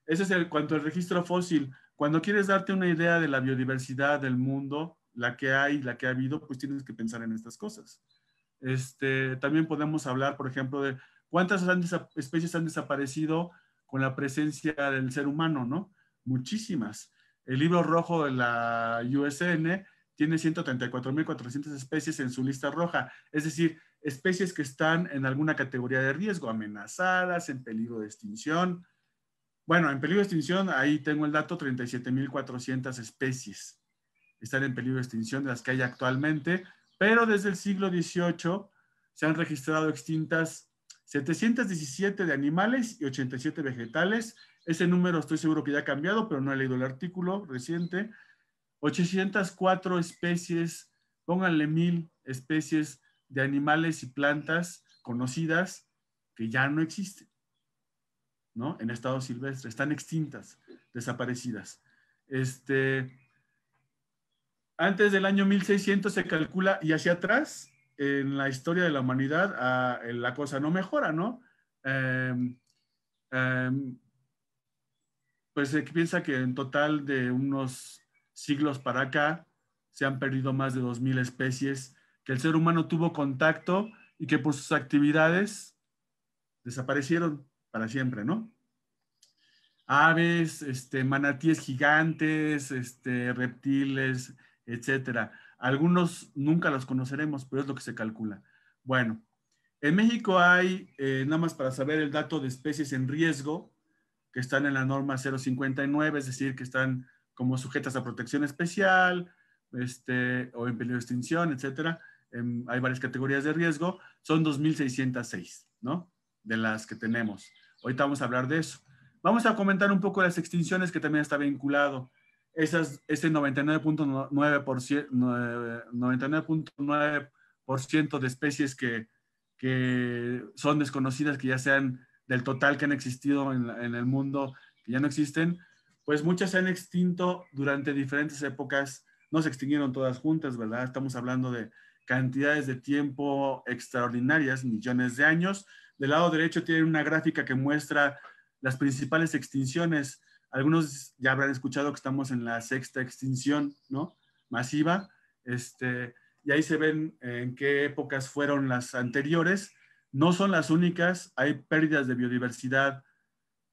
Ese es el cuanto al registro fósil. Cuando quieres darte una idea de la biodiversidad del mundo, la que hay, la que ha habido, pues tienes que pensar en estas cosas. Este, también podemos hablar, por ejemplo, de cuántas especies han desaparecido con la presencia del ser humano, ¿no? Muchísimas. El libro rojo de la USN tiene 134.400 especies en su lista roja. Es decir, especies que están en alguna categoría de riesgo, amenazadas, en peligro de extinción. Bueno, en peligro de extinción, ahí tengo el dato, 37.400 especies están en peligro de extinción de las que hay actualmente, pero desde el siglo XVIII se han registrado extintas 717 de animales y 87 vegetales. Ese número estoy seguro que ya ha cambiado, pero no he leído el artículo reciente. 804 especies, pónganle mil especies de animales y plantas conocidas que ya no existen, ¿no? En estado silvestre, están extintas, desaparecidas. Este, antes del año 1600 se calcula y hacia atrás, en la historia de la humanidad, ah, la cosa no mejora, ¿no? Em, em, pues se piensa que en total de unos siglos para acá se han perdido más de 2.000 especies que el ser humano tuvo contacto y que por sus actividades desaparecieron para siempre, ¿no? Aves, este, manatíes gigantes, este, reptiles, etcétera. Algunos nunca los conoceremos, pero es lo que se calcula. Bueno, en México hay, eh, nada más para saber el dato de especies en riesgo, que están en la norma 059, es decir, que están como sujetas a protección especial, este, o en peligro de extinción, etcétera hay varias categorías de riesgo, son 2.606, ¿no? De las que tenemos. Ahorita vamos a hablar de eso. Vamos a comentar un poco las extinciones que también está vinculado. Esas, ese 99.9% 99.9% de especies que, que son desconocidas, que ya sean del total que han existido en, en, el mundo, que ya no existen, pues muchas se han extinto durante diferentes épocas, no se extinguieron todas juntas, ¿verdad? Estamos hablando de cantidades de tiempo extraordinarias, millones de años. Del lado derecho tiene una gráfica que muestra las principales extinciones. Algunos ya habrán escuchado que estamos en la sexta extinción, ¿no? Masiva. Este, y ahí se ven en qué épocas fueron las anteriores. No son las únicas, hay pérdidas de biodiversidad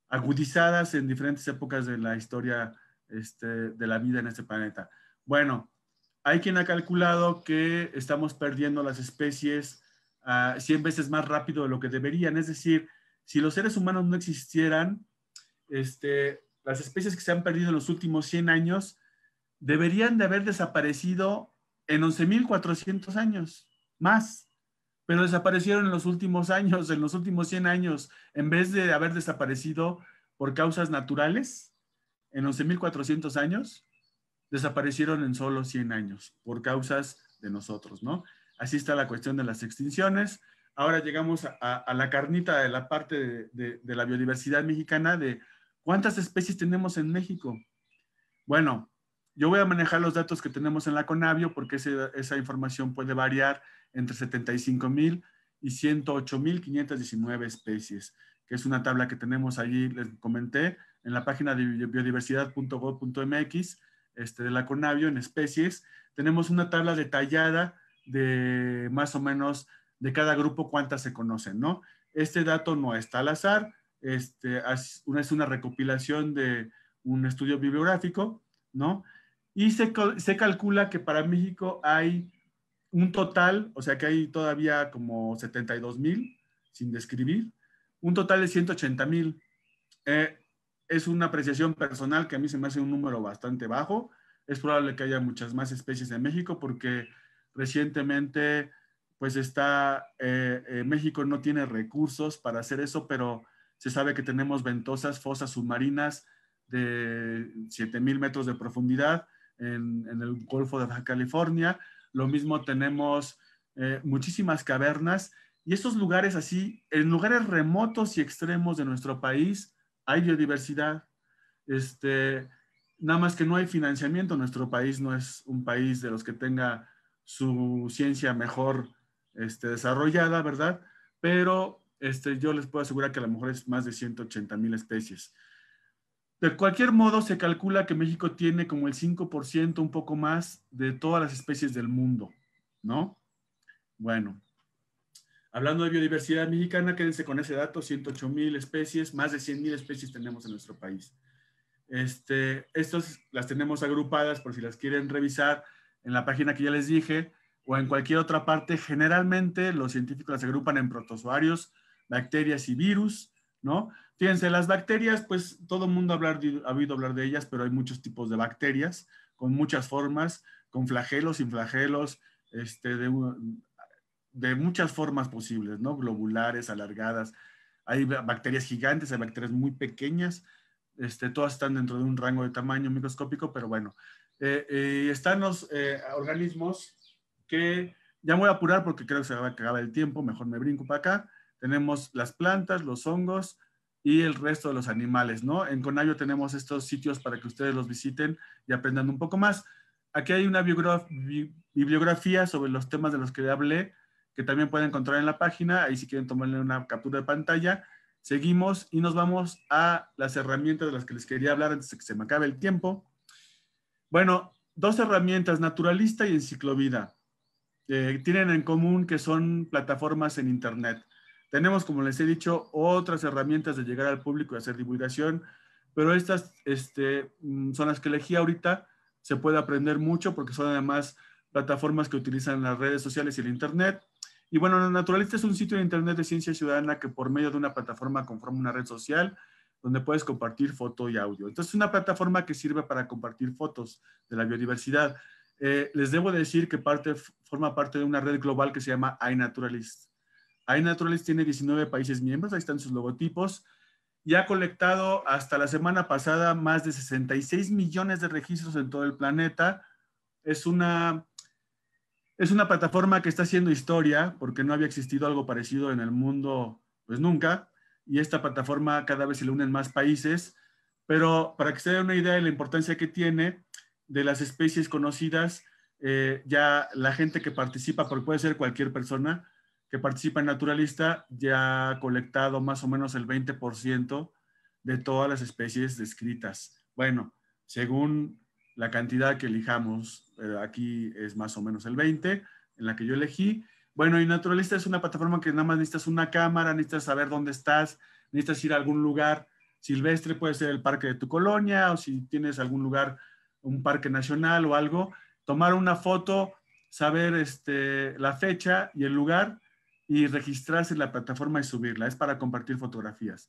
agudizadas en diferentes épocas de la historia este, de la vida en este planeta. Bueno, hay quien ha calculado que estamos perdiendo las especies 100 ah, veces más rápido de lo que deberían. Es decir, si los seres humanos no existieran, este, las especies que se han perdido en los últimos 100 años deberían de haber desaparecido en 11.400 años, más, pero desaparecieron en los últimos años, en los últimos 100 años, en vez de haber desaparecido por causas naturales en 11.400 años, desaparecieron en solo 100 años por causas de nosotros, ¿no? Así está la cuestión de las extinciones. Ahora llegamos a, la carnita de la parte de, la biodiversidad mexicana de cuántas especies tenemos en México. Bueno, yo voy a manejar los datos que tenemos en la Conavio porque esa información puede variar entre 75 mil y 108 mil especies, que es una tabla que tenemos allí, les comenté, en la página de biodiversidad.gov.mx este, de la Conavio en especies, tenemos una tabla detallada de más o menos de cada grupo cuántas se conocen, ¿no? Este dato no está al azar, este, es una recopilación de un estudio bibliográfico, ¿no? Y se, calcula que para México hay un total, o sea que hay todavía como 72 mil, sin describir, un total de 180 mil. Eh, es una apreciación personal que a mí se me hace un número bastante bajo. Es probable que haya muchas más especies en México porque recientemente, pues está, eh, eh, México no tiene recursos para hacer eso, pero se sabe que tenemos ventosas, fosas submarinas de 7000 metros de profundidad en, el Golfo de Baja California. Lo mismo tenemos eh, muchísimas cavernas y estos lugares así, en lugares remotos y extremos de nuestro país, hay biodiversidad, este, nada más que no hay financiamiento, nuestro país no es un país de los que tenga su ciencia mejor este, desarrollada, ¿verdad? Pero este, yo les puedo asegurar que a lo mejor es más de 180 mil especies. De cualquier modo, se calcula que México tiene como el 5%, un poco más, de todas las especies del mundo, ¿no? Bueno, Hablando de biodiversidad mexicana, quédense con ese dato, 108 mil especies, más de 100 mil especies tenemos en nuestro país. Este, estas las tenemos agrupadas por si las quieren revisar en la página que ya les dije o en cualquier otra parte. Generalmente los científicos las agrupan en protozoarios, bacterias y virus, ¿no? Fíjense, las bacterias, pues todo el mundo ha oído hablar de ellas, pero hay muchos tipos de bacterias con muchas formas, con flagelos, sin flagelos, este, de, de muchas formas posibles, ¿no? Globulares, alargadas. Hay bacterias gigantes, hay bacterias muy pequeñas. Este, todas están dentro de un rango de tamaño microscópico, pero bueno. Eh, eh, están los eh, organismos que, ya me voy a apurar porque creo que se va a acabar el tiempo, mejor me brinco para acá. Tenemos las plantas, los hongos y el resto de los animales, ¿no? En Conayo tenemos estos sitios para que ustedes los visiten y aprendan un poco más. Aquí hay una bibliografía sobre los temas de los que hablé que también pueden encontrar en la página. Ahí si quieren tomarle una captura de pantalla. Seguimos y nos vamos a las herramientas de las que les quería hablar antes de que se me acabe el tiempo. Bueno, dos herramientas, Naturalista y Enciclovida. Eh, tienen en común que son plataformas en Internet. Tenemos, como les he dicho, otras herramientas de llegar al público y hacer divulgación, pero estas este, mm, son las que elegí ahorita. Se puede aprender mucho porque son además plataformas que utilizan las redes sociales y el Internet. Y bueno, Naturalista es un sitio de internet de ciencia ciudadana que por medio de una plataforma conforma una red social donde puedes compartir foto y audio. Entonces, es una plataforma que sirve para compartir fotos de la biodiversidad. Eh, les debo decir que parte, forma parte de una red global que se llama iNaturalist. iNaturalist tiene 19 países miembros, ahí están sus logotipos, y ha colectado hasta la semana pasada más de 66 millones de registros en todo el planeta. Es una es una plataforma que está haciendo historia porque no había existido algo parecido en el mundo, pues nunca. Y esta plataforma cada vez se le unen más países. Pero para que se dé una idea de la importancia que tiene de las especies conocidas, eh, ya la gente que participa, porque puede ser cualquier persona que participa en Naturalista, ya ha colectado más o menos el 20% de todas las especies descritas. Bueno, según la cantidad que elijamos, eh, aquí es más o menos el 20, en la que yo elegí. Bueno, y Naturalista es una plataforma que nada más necesitas una cámara, necesitas saber dónde estás, necesitas ir a algún lugar silvestre, puede ser el parque de tu colonia o si tienes algún lugar, un parque nacional o algo, tomar una foto, saber este, la fecha y el lugar y registrarse en la plataforma y subirla. Es para compartir fotografías.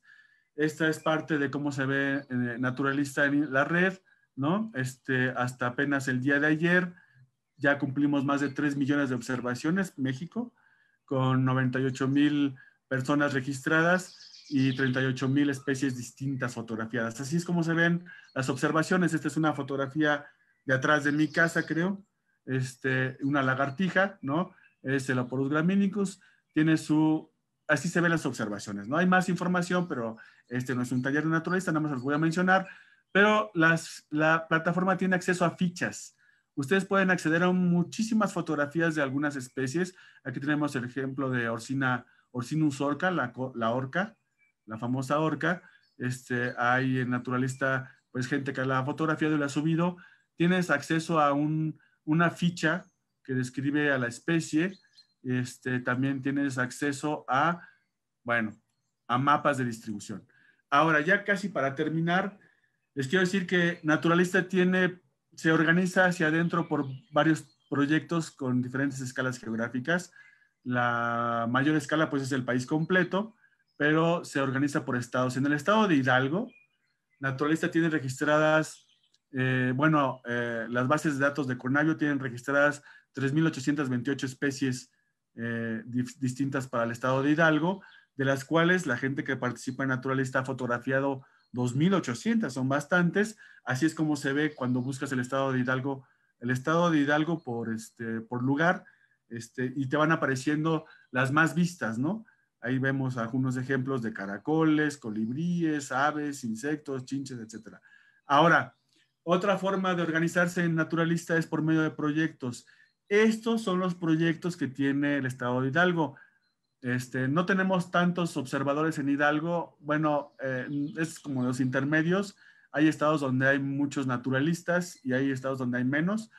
Esta es parte de cómo se ve eh, Naturalista en la red. ¿no? Este, hasta apenas el día de ayer ya cumplimos más de 3 millones de observaciones, México, con 98 mil personas registradas y 38 mil especies distintas fotografiadas. Así es como se ven las observaciones. Esta es una fotografía de atrás de mi casa, creo, este, una lagartija, ¿no? Es el Aporus graminicus, tiene su... Así se ven las observaciones, ¿no? Hay más información, pero este no es un taller de naturalista, nada más los voy a mencionar pero la plataforma tiene acceso a fichas. Ustedes pueden acceder a muchísimas fotografías de algunas especies. Aquí tenemos el ejemplo de Orcina, Orcinus orca, la, orca, la famosa orca. Este, hay en Naturalista, pues gente que la fotografía de la ha subido. Tienes acceso a una ficha que describe a la especie. Este, también tienes acceso a, bueno, a mapas de distribución. Ahora, ya casi para terminar, les quiero decir que Naturalista tiene, se organiza hacia adentro por varios proyectos con diferentes escalas geográficas. La mayor escala pues es el país completo, pero se organiza por estados. En el estado de Hidalgo, Naturalista tiene registradas, eh, bueno, eh, las bases de datos de Cornavio tienen registradas 3.828 especies eh, distintas para el estado de Hidalgo, de las cuales la gente que participa en Naturalista ha fotografiado 2.800, son bastantes. Así es como se ve cuando buscas el estado de Hidalgo, el estado de Hidalgo por, este, lugar, este, y te van apareciendo las más vistas, ¿no? Ahí vemos algunos ejemplos de caracoles, colibríes, aves, insectos, chinches, etc. Ahora, otra forma de organizarse en naturalista es por medio de proyectos. Estos son los proyectos que tiene el estado de Hidalgo. Este, no tenemos tantos observadores en Hidalgo. Bueno, eh, es como los intermedios. Hay estados donde hay muchos naturalistas y hay estados donde hay menos,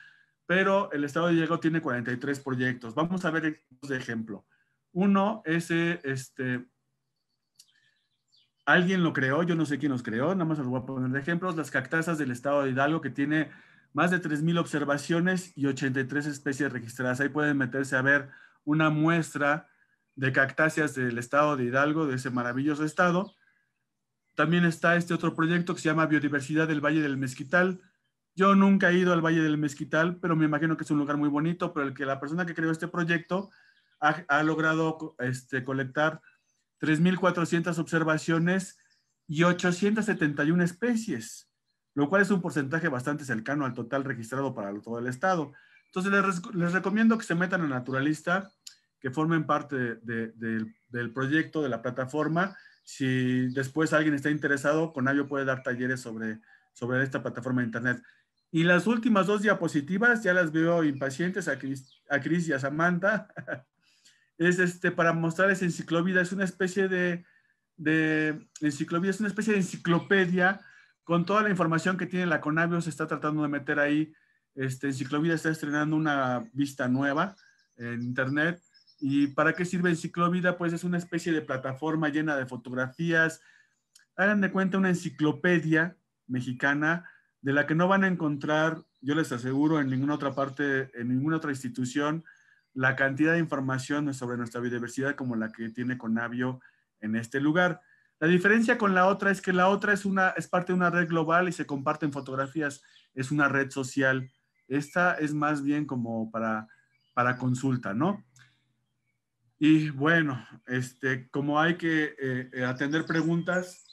pero el estado de Hidalgo tiene 43 proyectos. Vamos a ver de ejemplo. Uno es este, alguien lo creó, yo no sé quién los creó, nada más os voy a poner ejemplos, las cactáceas del estado de Hidalgo que tiene más de 3.000 observaciones y 83 especies registradas. Ahí pueden meterse a ver una muestra de cactáceas del estado de Hidalgo, de ese maravilloso estado. También está este otro proyecto que se llama Biodiversidad del Valle del Mezquital. Yo nunca he ido al Valle del Mezquital, pero me imagino que es un lugar muy bonito, pero el que la persona que creó este proyecto ha, logrado este, colectar 3.400 observaciones y 871 especies, lo cual es un porcentaje bastante cercano al total registrado para todo el estado. Entonces les, les recomiendo que se metan a Naturalista, que formen parte del, proyecto, de la plataforma. Si después alguien está interesado, Conavio puede dar talleres sobre, sobre esta plataforma de Internet. Y las últimas dos diapositivas, ya las veo impacientes a Cris, a y a Samantha, es este, para mostrarles enciclovida, es una especie de, de enciclovida, es una especie de enciclopedia con toda la información que tiene la Conavio, se está tratando de meter ahí. Este, enciclovida está estrenando una vista nueva en Internet ¿Y para qué sirve Enciclovida? Pues es una especie de plataforma llena de fotografías. Hagan de cuenta una enciclopedia mexicana de la que no van a encontrar, yo les aseguro, en ninguna otra parte, en ninguna otra institución, la cantidad de información sobre nuestra biodiversidad como la que tiene Conavio en este lugar. La diferencia con la otra es que la otra es, una, es parte de una red global y se comparten fotografías, es una red social. Esta es más bien como para, para consulta, ¿no? Y bueno, este, como hay que eh, eh, atender preguntas,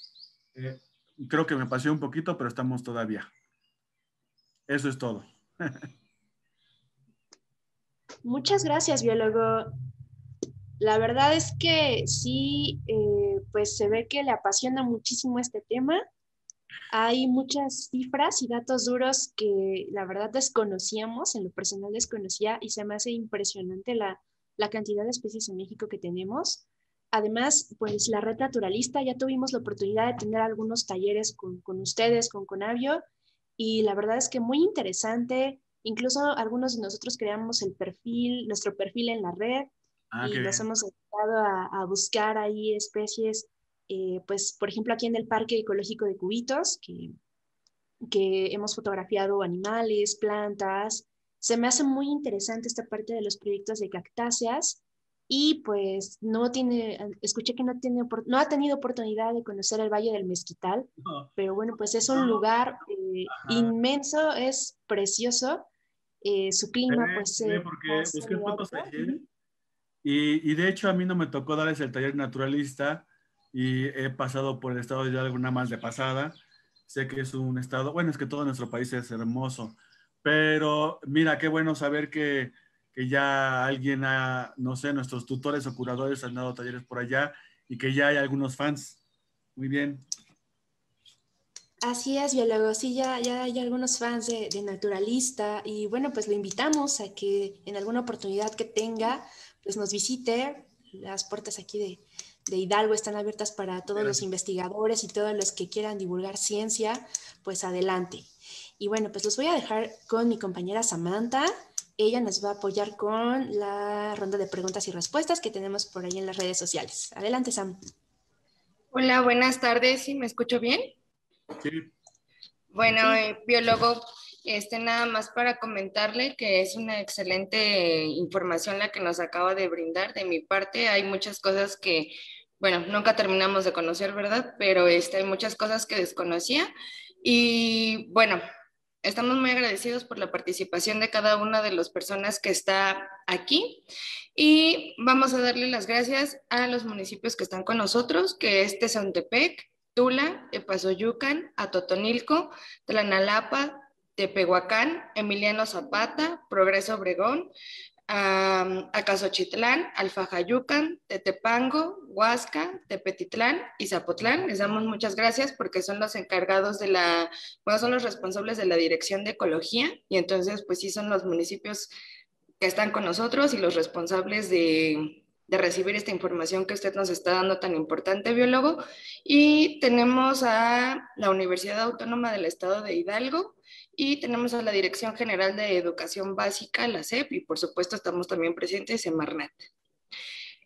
eh, creo que me pasé un poquito, pero estamos todavía. Eso es todo. Muchas gracias, biólogo. La verdad es que sí, pues se ve que le apasiona muchísimo este tema. Hay muchas cifras y datos duros que la verdad desconocíamos, en lo personal desconocía, y se me hace impresionante la, la cantidad de especies en México que tenemos. Además, pues la red naturalista, ya tuvimos la oportunidad de tener algunos talleres con, ustedes, con Conavio, y la verdad es que muy interesante. Incluso algunos de nosotros creamos el perfil, nuestro perfil en la red, ah, y nos hemos ayudado a, buscar ahí especies, eh, pues por ejemplo aquí en el Parque Ecológico de Cubitos, que, que hemos fotografiado animales, plantas, se me hace muy interesante esta parte de los proyectos de cactáceas y pues no tiene, eh, escuché que no, tiene, no ha tenido oportunidad de conocer el Valle del Mezquital, pero bueno, pues es un lugar eh, inmenso, es precioso, eh, su clima pues... y, y, de hecho a mí no me tocó darles el taller naturalista y he pasado por el estado de alguna más de pasada, sé que es un estado, bueno, es que todo nuestro país es hermoso, pero mira, qué bueno saber que, ya alguien no sé, nuestros tutores o curadores han dado talleres por allá y que ya hay algunos fans. Muy bien. Así es, biólogo. Sí, ya, ya hay algunos fans de, Naturalista y bueno, pues lo invitamos a que en alguna oportunidad que tenga, pues nos visite. Las puertas aquí de, Hidalgo están abiertas para todos los investigadores y todos los que quieran divulgar ciencia, pues adelante. Y bueno, pues los voy a dejar con mi compañera Samantha. Ella nos va a apoyar con la ronda de preguntas y respuestas que tenemos por ahí en las redes sociales. Adelante, Sam. Hola, buenas tardes. ¿Sí me escucho bien? Sí. Bueno, eh, biólogo, este, nada más para comentarle que es una excelente información la que nos acaba de brindar. De mi parte, hay muchas cosas que, bueno, nunca terminamos de conocer, ¿verdad? Pero este, hay muchas cosas que desconocía. Y bueno, Estamos muy agradecidos por la participación de cada una de las personas que está aquí y vamos a darle las gracias a los municipios que están con nosotros, que es Tezontepec, Tula, Epazoyucan, Atotonilco, Tlanalapa, Tepehuacán, Emiliano Zapata, Progreso Obregón, Acasochitlán, Alfajayucan, Tetepango, Huasca, Tepetitlán y Zapotlán. Les damos muchas gracias porque son los encargados de la, bueno, son los responsables de la dirección de ecología y entonces pues sí son los municipios que están con nosotros y los responsables de, de recibir esta información que usted nos está dando tan importante, biólogo. Y tenemos a la Universidad Autónoma del Estado de Hidalgo, y tenemos a la Dirección General de Educación Básica, la CEP y por supuesto estamos también presentes en Marnat.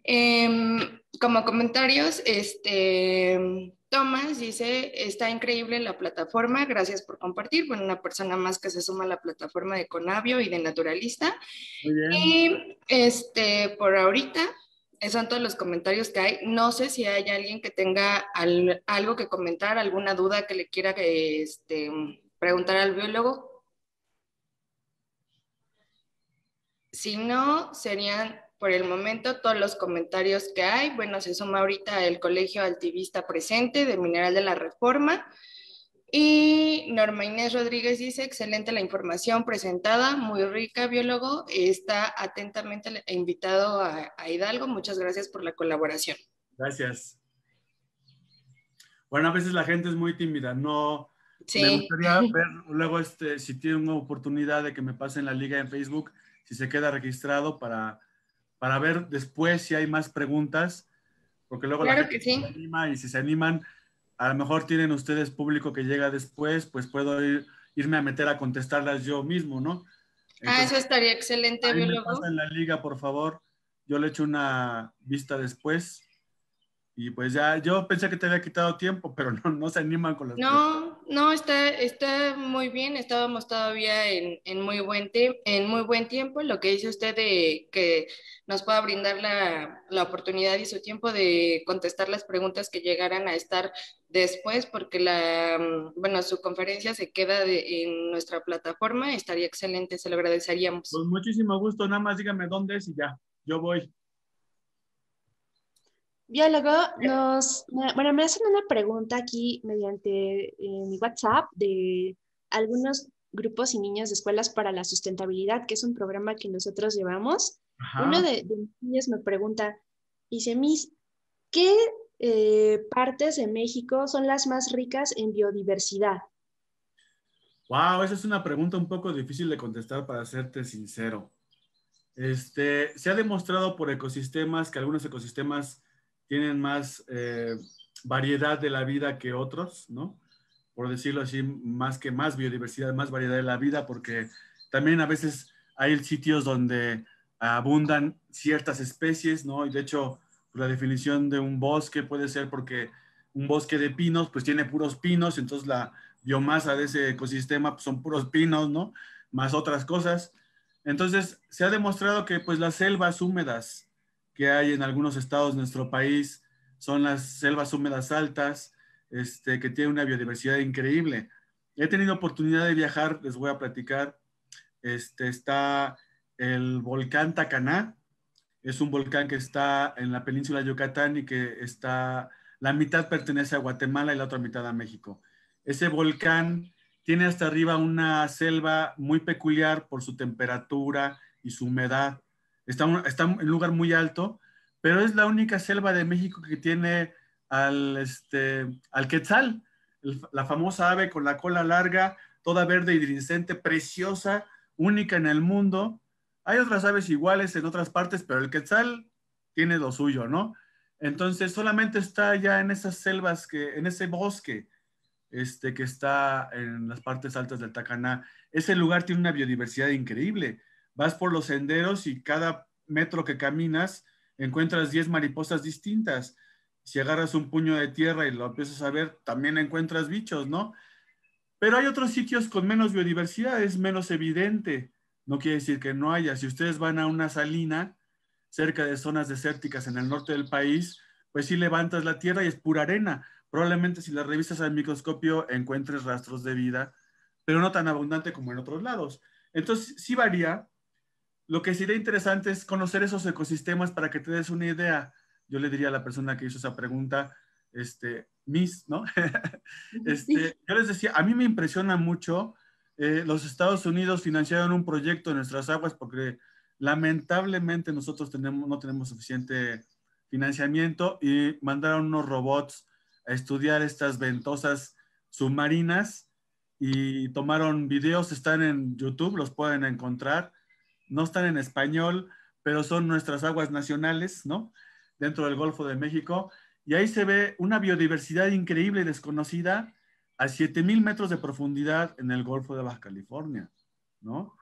Em, como comentarios, este, Tomás dice, está increíble la plataforma, gracias por compartir. Bueno, una persona más que se suma a la plataforma de Conavio y de Naturalista. Y este, por ahorita, son todos los comentarios que hay. No sé si hay alguien que tenga algo que comentar, alguna duda que le quiera este, preguntar al biólogo. Si no, serían por el momento todos los comentarios que hay. Bueno, se suma ahorita el Colegio Altivista Presente de Mineral de la Reforma. Y Norma Inés Rodríguez dice, excelente la información presentada, muy rica, biólogo. Está atentamente invitado a, Hidalgo. Muchas gracias por la colaboración. Gracias. Bueno, a veces la gente es muy tímida, no... Sí. Me gustaría ver luego este, si tiene una oportunidad de que me pasen la liga en Facebook, si se queda registrado para para ver después si hay más preguntas, porque luego la se anima y si se animan, a lo mejor tienen ustedes público que llega después, pues puedo irme a meter a contestarlas yo mismo, ¿no? ah, eso estaría excelente, biólogo. en la liga, por favor. Yo le echo una vista después. Y pues ya, yo pensé que te había quitado tiempo, pero no, no se animan con las No, no, está, está muy bien, estábamos todavía en, en muy buen en muy buen tiempo, lo que dice usted de que nos pueda brindar la, la, oportunidad y su tiempo de contestar las preguntas que llegaran a estar después, porque la, mm, bueno, su conferencia se queda en nuestra plataforma, estaría excelente, se lo agradeceríamos. Pues muchísimo gusto, nada más dígame dónde es y ya, yo voy. Biólogo, nos, bueno, me hacen una pregunta aquí mediante eh, mi WhatsApp de algunos grupos y niños de escuelas para la sustentabilidad, que es un programa que nosotros llevamos. Uno de, mis niños me pregunta, dice, Miss, ¿qué eh, partes de México son las más ricas en biodiversidad? Wow, esa es una pregunta un poco difícil de contestar para serte sincero. Este, se ha demostrado por ecosistemas que algunos ecosistemas tienen más eh, variedad de la vida que otros, ¿no? Por decirlo así, más que más biodiversidad, más variedad de la vida, porque también a veces hay sitios donde abundan ciertas especies, ¿no? Y de hecho, pues, la definición de un bosque puede ser porque un bosque de pinos, pues tiene puros pinos, entonces la biomasa de ese ecosistema pues, son puros pinos, ¿no? Más otras cosas. Entonces, se ha demostrado que pues las selvas húmedas, que hay en algunos estados de nuestro país son las selvas húmedas altas, este, que tienen una biodiversidad increíble. He tenido oportunidad de viajar, les voy a platicar. Este, está el volcán Tacaná, es un volcán que está en la península de Yucatán y que está, la mitad pertenece a Guatemala y la otra mitad a México. Ese volcán tiene hasta arriba una selva muy peculiar por su temperatura y su humedad está, en un, lugar muy alto, pero es la única selva de México que tiene al, este, quetzal, la famosa ave con la cola larga, toda verde y dirincente, preciosa, única en el mundo. Hay otras aves iguales en otras partes, pero el quetzal tiene lo suyo, ¿no? Entonces solamente está ya en esas selvas, que, en ese bosque este, que está en las partes altas del Tacaná. Ese lugar tiene una biodiversidad increíble. Vas por los senderos y cada metro que caminas encuentras 10 mariposas distintas. Si agarras un puño de tierra y lo empiezas a ver, también encuentras bichos, ¿no? Pero hay otros sitios con menos biodiversidad, es menos evidente. No quiere decir que no haya. Si ustedes van a una salina cerca de zonas desérticas en el norte del país, pues si levantas la tierra y es pura arena. Probablemente si la revisas al microscopio encuentres rastros de vida, pero no tan abundante como en otros lados. Entonces, sí varía, lo que sería interesante es conocer esos ecosistemas para que te des una idea. Yo le diría a la persona que hizo esa pregunta, este, Miss, ¿no? Este, yo les decía, a mí me impresiona mucho, eh, los Estados Unidos financiaron un proyecto en nuestras aguas porque lamentablemente nosotros tenemos, no tenemos suficiente financiamiento y mandaron unos robots a estudiar estas ventosas submarinas y tomaron videos, están en YouTube, los pueden encontrar no están en español, pero son nuestras aguas nacionales, ¿no? Dentro del Golfo de México. Y ahí se ve una biodiversidad increíble y desconocida a 7000 metros de profundidad en el Golfo de Baja California, ¿no?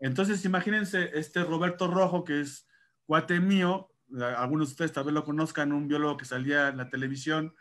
Entonces, imagínense este Roberto Rojo, que es cuate mío, algunos de ustedes tal vez lo conozcan, un biólogo que salía en la televisión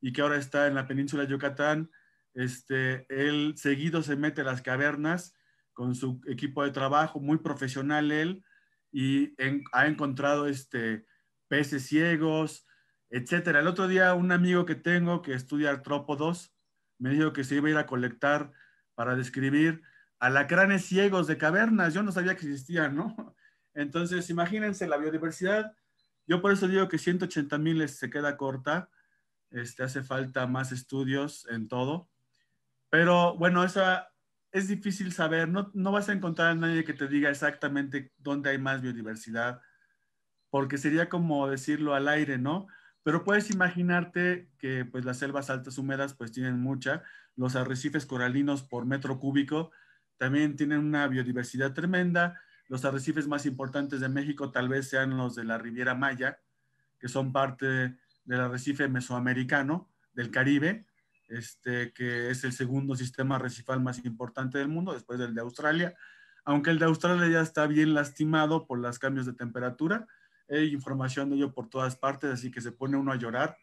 y que ahora está en la península de Yucatán. Este, él seguido se mete a las cavernas con su equipo de trabajo, muy profesional él, y ha encontrado este, peces ciegos, etcétera. El otro día un amigo que tengo que estudia artrópodos me dijo que se iba a ir a colectar para describir alacranes ciegos de cavernas. Yo no sabía que existían, ¿no? Entonces, imagínense la biodiversidad. Yo por eso digo que 180 mil se queda corta. Este, hace falta más estudios en todo. Pero bueno, esa es difícil saber, no, vas a encontrar a nadie que te diga exactamente dónde hay más biodiversidad, porque sería como decirlo al aire, ¿no? Pero puedes imaginarte que pues las selvas altas húmedas pues tienen mucha, los arrecifes coralinos por metro cúbico también tienen una biodiversidad tremenda, los arrecifes más importantes de México tal vez sean los de la Riviera Maya, que son parte del arrecife mesoamericano, del Caribe, este, que es el segundo sistema recifal más importante del mundo, después del de Australia, aunque el de Australia ya está bien lastimado por los cambios de temperatura. Hay información de ello por todas partes, así que se pone uno a llorar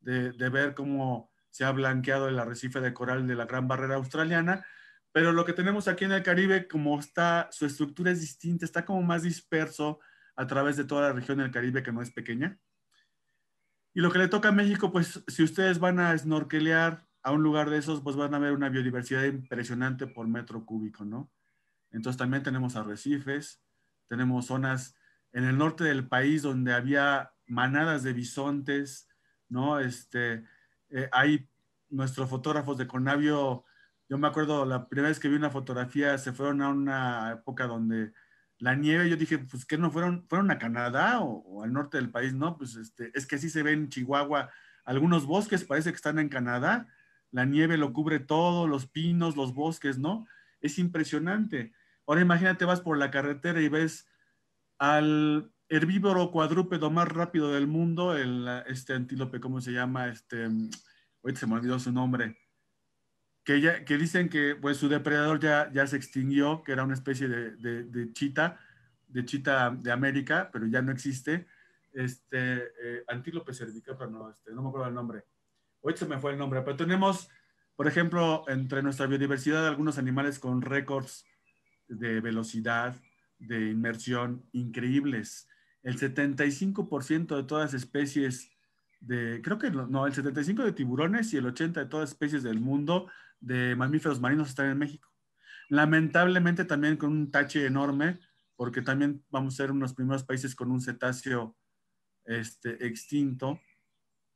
de, de ver cómo se ha blanqueado el arrecife de coral de la Gran Barrera Australiana. Pero lo que tenemos aquí en el Caribe, como está, su estructura es distinta, está como más disperso a través de toda la región del Caribe, que no es pequeña. Y lo que le toca a México, pues si ustedes van a snorkelear a un lugar de esos, pues van a ver una biodiversidad impresionante por metro cúbico, ¿no? Entonces también tenemos arrecifes, tenemos zonas en el norte del país donde había manadas de bisontes, ¿no? Este, eh, hay nuestros fotógrafos de Conavio, yo me acuerdo la primera vez que vi una fotografía, se fueron a una época donde la nieve, yo dije, pues que no fueron, fueron a Canadá o, al norte del país, no, pues este, es que así se ve en Chihuahua, algunos bosques parece que están en Canadá, la nieve lo cubre todo, los pinos, los bosques, ¿no? Es impresionante. Ahora imagínate, vas por la carretera y ves al herbívoro cuadrúpedo más rápido del mundo, el, este antílope, ¿cómo se llama? Este, hoy se me olvidó su nombre que, dicen que pues, su depredador ya, se extinguió, que era una especie de, de chita, de chita de América, pero ya no existe. Este, eh, antílope no, este, no me acuerdo el nombre. Hoy se me fue el nombre, pero tenemos, por ejemplo, entre nuestra biodiversidad algunos animales con récords de velocidad, de inmersión increíbles. El 75% de todas especies de, creo que no, el 75 de tiburones y el 80 de todas especies del mundo de mamíferos marinos están en México. Lamentablemente también con un tache enorme, porque también vamos a ser unos primeros países con un cetáceo este, extinto,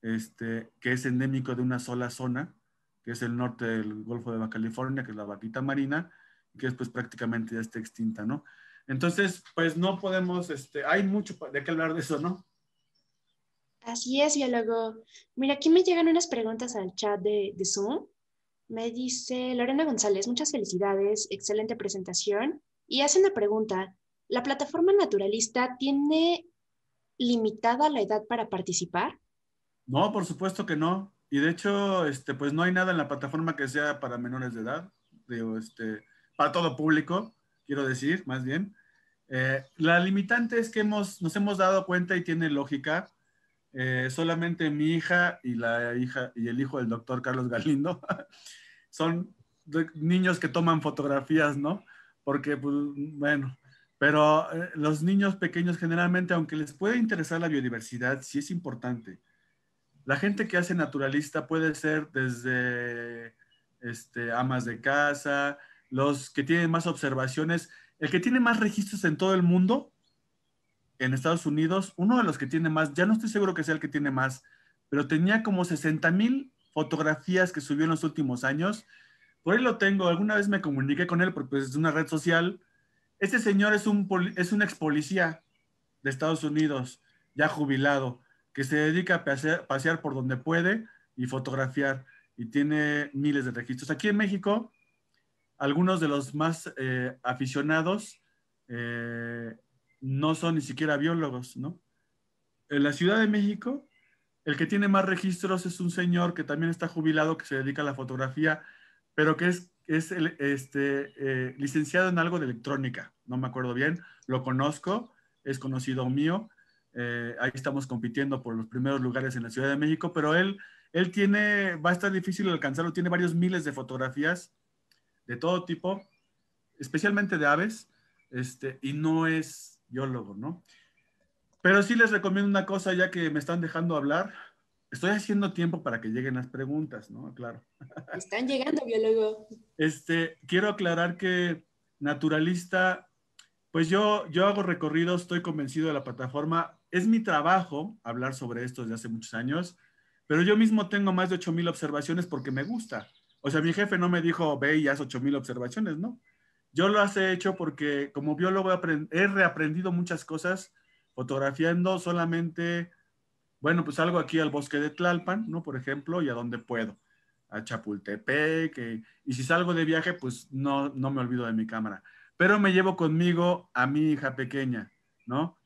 este, que es endémico de una sola zona, que es el norte del Golfo de Baja California, que es la vaquita marina, que después prácticamente ya está extinta, ¿no? Entonces, pues no podemos, este, hay mucho de qué hablar de eso, ¿no? Así es, biólogo. Mira, aquí me llegan unas preguntas al chat de, de Zoom. Me dice Lorena González, muchas felicidades, excelente presentación. Y hace una pregunta, ¿la plataforma naturalista tiene limitada la edad para participar? No, por supuesto que no. Y de hecho, este, pues no hay nada en la plataforma que sea para menores de edad, digo, este, para todo público, quiero decir, más bien. Eh, la limitante es que nos hemos dado cuenta y tiene lógica eh, solamente mi hija y la hija y el hijo del doctor Carlos Galindo son niños que toman fotografías, ¿no? Porque, pues, bueno, pero eh, los niños pequeños generalmente, aunque les pueda interesar la biodiversidad, sí es importante. La gente que hace naturalista puede ser desde este, amas de casa, los que tienen más observaciones. El que tiene más registros en todo el mundo en Estados Unidos, uno de los que tiene más, ya no estoy seguro que sea el que tiene más, pero tenía como 60 mil fotografías que subió en los últimos años. Por ahí lo tengo, alguna vez me comuniqué con él porque pues, es una red social. Este señor es un, es un ex policía de Estados Unidos, ya jubilado, que se dedica a pasear, por donde puede y fotografiar y tiene miles de registros. Aquí en México, algunos de los más eh, aficionados eh, no son ni siquiera biólogos, ¿no? En la Ciudad de México, el que tiene más registros es un señor que también está jubilado, que se dedica a la fotografía, pero que es, es este, eh, licenciado en algo de electrónica, no me acuerdo bien, lo conozco, es conocido mío, eh, ahí estamos compitiendo por los primeros lugares en la Ciudad de México, pero él, él tiene, va a estar difícil alcanzarlo, tiene varios miles de fotografías de todo tipo, especialmente de aves, este, y no es biólogo, ¿no? Pero sí les recomiendo una cosa, ya que me están dejando hablar. Estoy haciendo tiempo para que lleguen las preguntas, ¿no? Claro. Están llegando, biólogo. Este, quiero aclarar que naturalista, pues yo, yo hago recorridos, estoy convencido de la plataforma. Es mi trabajo hablar sobre esto desde hace muchos años, pero yo mismo tengo más de 8.000 observaciones porque me gusta. O sea, mi jefe no me dijo, ve y haz 8.000 observaciones, ¿no? Yo lo hace hecho porque como biólogo he reaprendido muchas cosas fotografiando solamente, bueno, pues salgo aquí al bosque de Tlalpan, ¿no? Por ejemplo, y a donde puedo, a Chapultepec, y, eh, y si salgo de viaje, pues no, no me olvido de mi cámara. Pero me llevo conmigo a mi hija pequeña, ¿no?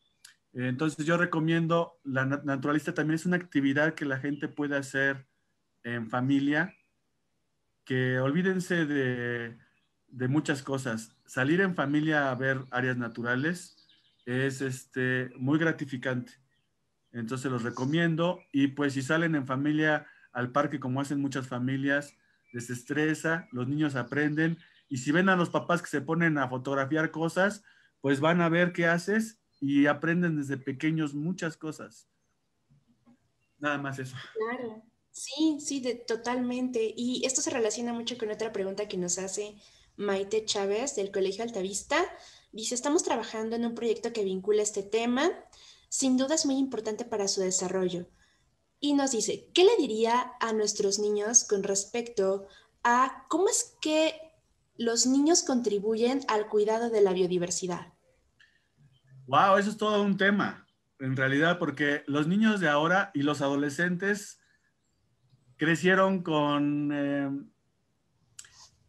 Entonces yo recomiendo, la naturalista también es una actividad que la gente puede hacer en familia, que olvídense de de muchas cosas. Salir en familia a ver áreas naturales es este, muy gratificante. Entonces los recomiendo y pues si salen en familia al parque como hacen muchas familias, les desestresa, los niños aprenden y si ven a los papás que se ponen a fotografiar cosas, pues van a ver qué haces y aprenden desde pequeños muchas cosas. Nada más eso. Claro, sí, sí, de, totalmente. Y esto se relaciona mucho con otra pregunta que nos hace Maite Chávez del Colegio Altavista. Dice, estamos trabajando en un proyecto que vincula este tema. Sin duda es muy importante para su desarrollo. Y nos dice, ¿qué le diría a nuestros niños con respecto a cómo es que los niños contribuyen al cuidado de la biodiversidad? Wow, eso es todo un tema, en realidad, porque los niños de ahora y los adolescentes crecieron con eh,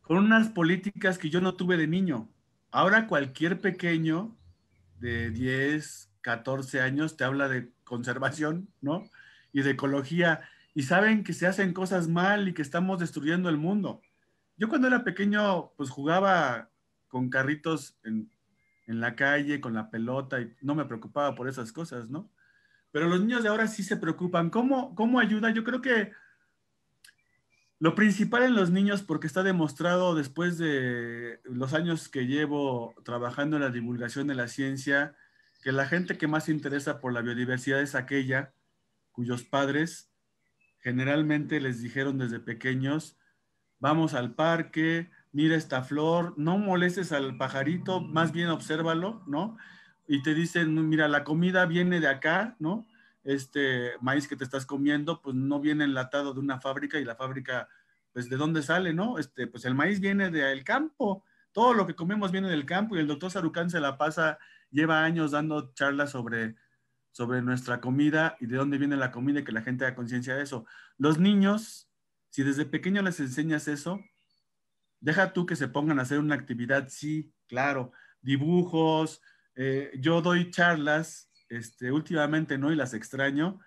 con unas políticas que yo no tuve de niño. Ahora cualquier pequeño de 10, 14 años te habla de conservación, ¿no? Y de ecología, y saben que se hacen cosas mal y que estamos destruyendo el mundo. Yo cuando era pequeño, pues jugaba con carritos en, la calle, con la pelota, y no me preocupaba por esas cosas, ¿no? Pero los niños de ahora sí se preocupan. ¿Cómo, cómo ayuda? Yo creo que lo principal en los niños, porque está demostrado después de los años que llevo trabajando en la divulgación de la ciencia, que la gente que más se interesa por la biodiversidad es aquella cuyos padres generalmente les dijeron desde pequeños, vamos al parque, mira esta flor, no molestes al pajarito, más bien obsérvalo, ¿no? Y te dicen, mira, la comida viene de acá, ¿no? este maíz que te estás comiendo, pues no viene enlatado de una fábrica y la fábrica, pues de dónde sale, ¿no? Este, pues el maíz viene del campo, todo lo que comemos viene del campo y el doctor Sarucán se la pasa, lleva años dando charlas sobre, sobre nuestra comida y de dónde viene la comida y que la gente da conciencia de eso. Los niños, si desde pequeño les enseñas eso, deja tú que se pongan a hacer una actividad, sí, claro, dibujos, eh, yo doy charlas este, últimamente no y las extraño.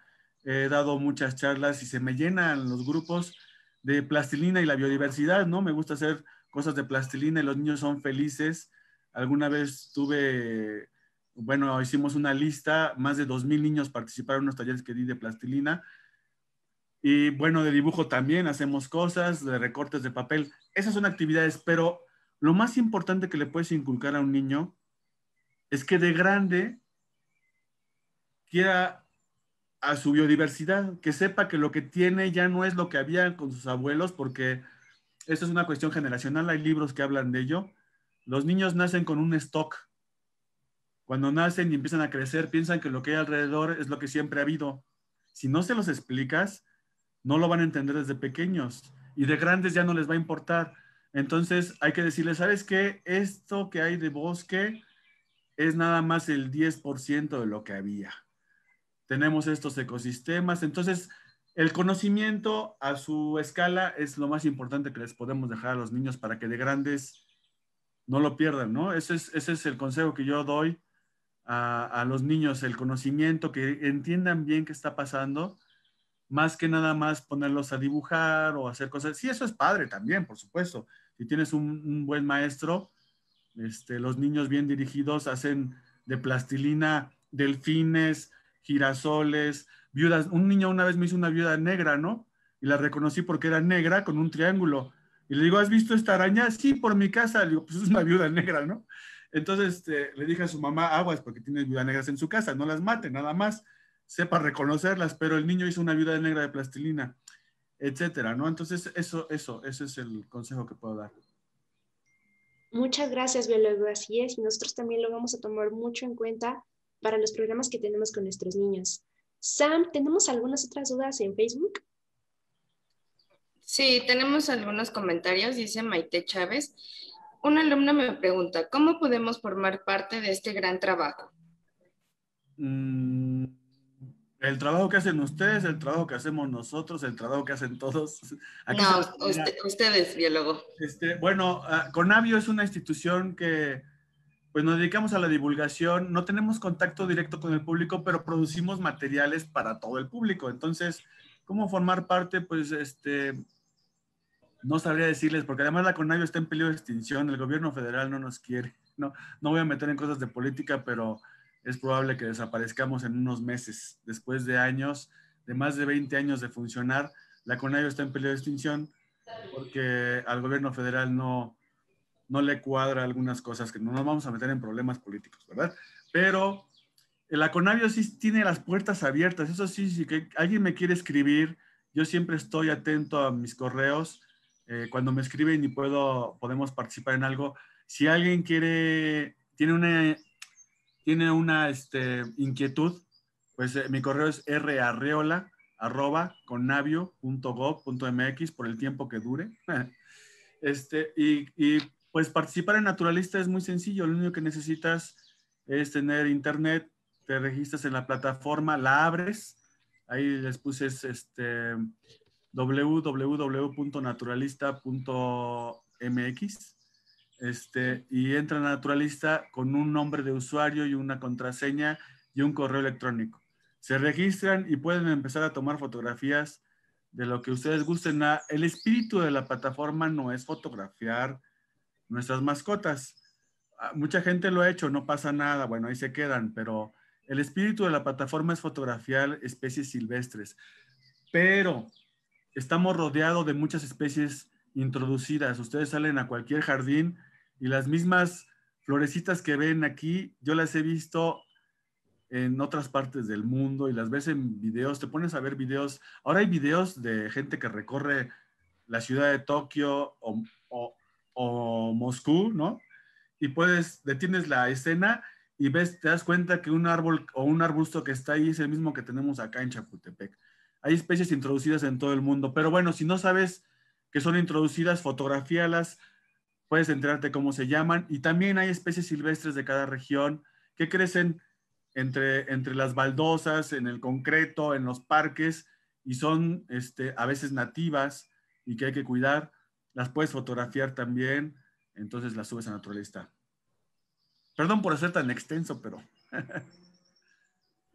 He dado muchas charlas y se me llenan los grupos de plastilina y la biodiversidad, ¿no? Me gusta hacer cosas de plastilina y los niños son felices. Alguna vez tuve, bueno, hicimos una lista, más de 2.000 niños participaron en los talleres que di de plastilina. Y bueno, de dibujo también hacemos cosas, de recortes de papel. Esas son actividades, pero lo más importante que le puedes inculcar a un niño es que de grande quiera a su biodiversidad, que sepa que lo que tiene ya no es lo que había con sus abuelos, porque esto es una cuestión generacional, hay libros que hablan de ello. Los niños nacen con un stock. Cuando nacen y empiezan a crecer, piensan que lo que hay alrededor es lo que siempre ha habido. Si no se los explicas, no lo van a entender desde pequeños y de grandes ya no les va a importar. Entonces hay que decirles, ¿sabes qué? Esto que hay de bosque es nada más el 10% de lo que había tenemos estos ecosistemas. Entonces, el conocimiento a su escala es lo más importante que les podemos dejar a los niños para que de grandes no lo pierdan, ¿no? Ese es, ese es el consejo que yo doy a, los niños, el conocimiento, que entiendan bien qué está pasando, más que nada más ponerlos a dibujar o hacer cosas. Sí, eso es padre también, por supuesto. Si tienes un, buen maestro, este, los niños bien dirigidos hacen de plastilina delfines, girasoles, viudas. Un niño una vez me hizo una viuda negra, ¿no? Y la reconocí porque era negra con un triángulo. Y le digo, ¿has visto esta araña? Sí, por mi casa. Le digo, pues es una viuda negra, ¿no? Entonces este, le dije a su mamá, aguas, porque tiene viudas negras en su casa, no las mate, nada más, sepa reconocerlas, pero el niño hizo una viuda negra de plastilina, etcétera, ¿no? Entonces, eso, eso, ese es el consejo que puedo dar. Muchas gracias, Biólogo, así es, nosotros también lo vamos a tomar mucho en cuenta para los programas que tenemos con nuestros niños. Sam, ¿tenemos algunas otras dudas en Facebook? Sí, tenemos algunos comentarios, dice Maite Chávez. Un alumno me pregunta, ¿cómo podemos formar parte de este gran trabajo? Mm, el trabajo que hacen ustedes, el trabajo que hacemos nosotros, el trabajo que hacen todos. no, ustedes, biólogo. Este, bueno, ah, Conavio es una institución que pues nos dedicamos a la divulgación, no tenemos contacto directo con el público, pero producimos materiales para todo el público. Entonces, ¿cómo formar parte? Pues este, no sabría decirles, porque además la CONAVIO está en peligro de extinción, el gobierno federal no nos quiere, no, no voy a meter en cosas de política, pero es probable que desaparezcamos en unos meses, después de años, de más de 20 años de funcionar, la CONAVIO está en peligro de extinción porque al gobierno federal no, no le cuadra algunas cosas que no nos vamos a meter en problemas políticos, ¿verdad? Pero la Conavio sí tiene las puertas abiertas, eso sí, si alguien me quiere escribir, yo siempre estoy atento a mis correos, eh, cuando me escriben y puedo, podemos participar en algo. Si alguien quiere, tiene una, tiene una este, inquietud, pues eh, mi correo es rarreola arroba .mx, por el tiempo que dure. Este, y, y pues participar en Naturalista es muy sencillo, lo único que necesitas es tener internet, te registras en la plataforma, la abres, ahí les puse este www.naturalista.mx este, y entra Naturalista con un nombre de usuario y una contraseña y un correo electrónico. Se registran y pueden empezar a tomar fotografías de lo que ustedes gusten. Ah, el espíritu de la plataforma no es fotografiar nuestras mascotas. Ah, mucha gente lo ha hecho, no pasa nada, bueno, ahí se quedan, pero el espíritu de la plataforma es fotografiar especies silvestres, pero estamos rodeados de muchas especies introducidas. Ustedes salen a cualquier jardín y las mismas florecitas que ven aquí, yo las he visto en otras partes del mundo y las ves en videos, te pones a ver videos. Ahora hay videos de gente que recorre la ciudad de Tokio o, o Moscú, ¿no? Y puedes, detienes la escena y ves, te das cuenta que un árbol o un arbusto que está ahí es el mismo que tenemos acá en Chapultepec. Hay especies introducidas en todo el mundo, pero bueno, si no sabes que son introducidas, fotografíalas, puedes enterarte cómo se llaman. Y también hay especies silvestres de cada región que crecen entre, entre las baldosas, en el concreto, en los parques, y son este, a veces nativas y que hay que cuidar las puedes fotografiar también, entonces las subes a Naturalista. Perdón por ser tan extenso, pero...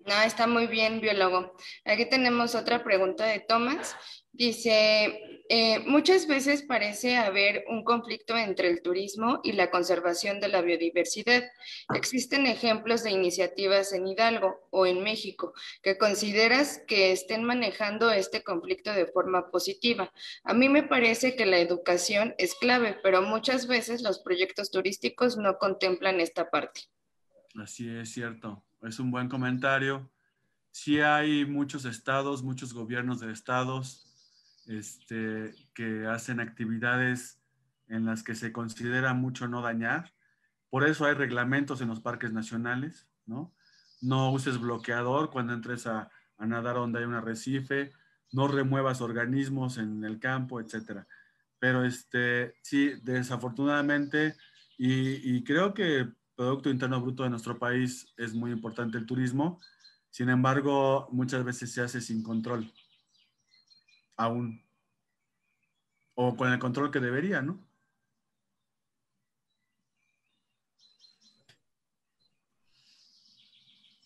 No, está muy bien, biólogo. Aquí tenemos otra pregunta de Tomás. Dice, eh, muchas veces parece haber un conflicto entre el turismo y la conservación de la biodiversidad. Existen ejemplos de iniciativas en Hidalgo o en México que consideras que estén manejando este conflicto de forma positiva. A mí me parece que la educación es clave, pero muchas veces los proyectos turísticos no contemplan esta parte. Así es cierto. Es un buen comentario. Sí hay muchos estados, muchos gobiernos de estados este, que hacen actividades en las que se considera mucho no dañar. Por eso hay reglamentos en los parques nacionales, ¿no? No uses bloqueador cuando entres a, nadar donde hay un arrecife, no remuevas organismos en el campo, etcétera. Pero este, sí, desafortunadamente, y, y creo que el Producto Interno Bruto de nuestro país es muy importante el turismo, sin embargo, muchas veces se hace sin control aún. O con el control que debería, ¿no?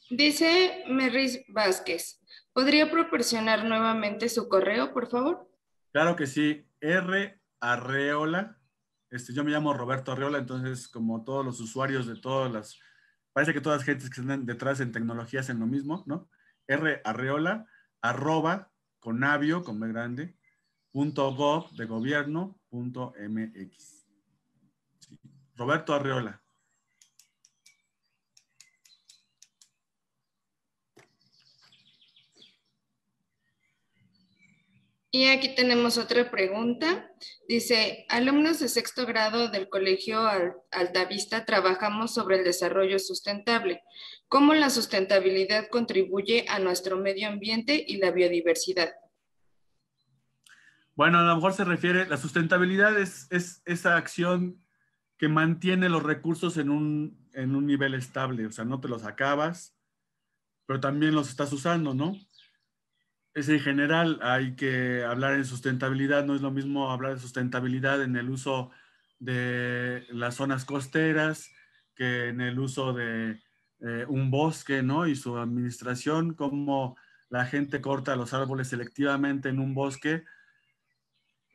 Dice Merris Vázquez, ¿podría proporcionar nuevamente su correo, por favor? Claro que sí, R Arreola. Este, yo me llamo Roberto Arreola, entonces como todos los usuarios de todas las, parece que todas las gentes que están detrás en tecnologías en lo mismo, ¿no? R Arreola, arroba conavio, con B grande, punto gov de gobierno, mx. Roberto Arreola. Y aquí tenemos otra pregunta. Dice, alumnos de sexto grado del Colegio Altavista trabajamos sobre el desarrollo sustentable. ¿Cómo la sustentabilidad contribuye a nuestro medio ambiente y la biodiversidad? Bueno, a lo mejor se refiere, la sustentabilidad es, esa acción que mantiene los recursos en un, en un nivel estable, o sea, no te los acabas, pero también los estás usando, ¿no? es en general, hay que hablar en sustentabilidad, no es lo mismo hablar de sustentabilidad en el uso de las zonas costeras que en el uso de eh, un bosque, ¿no? Y su administración, como la gente corta los árboles selectivamente en un bosque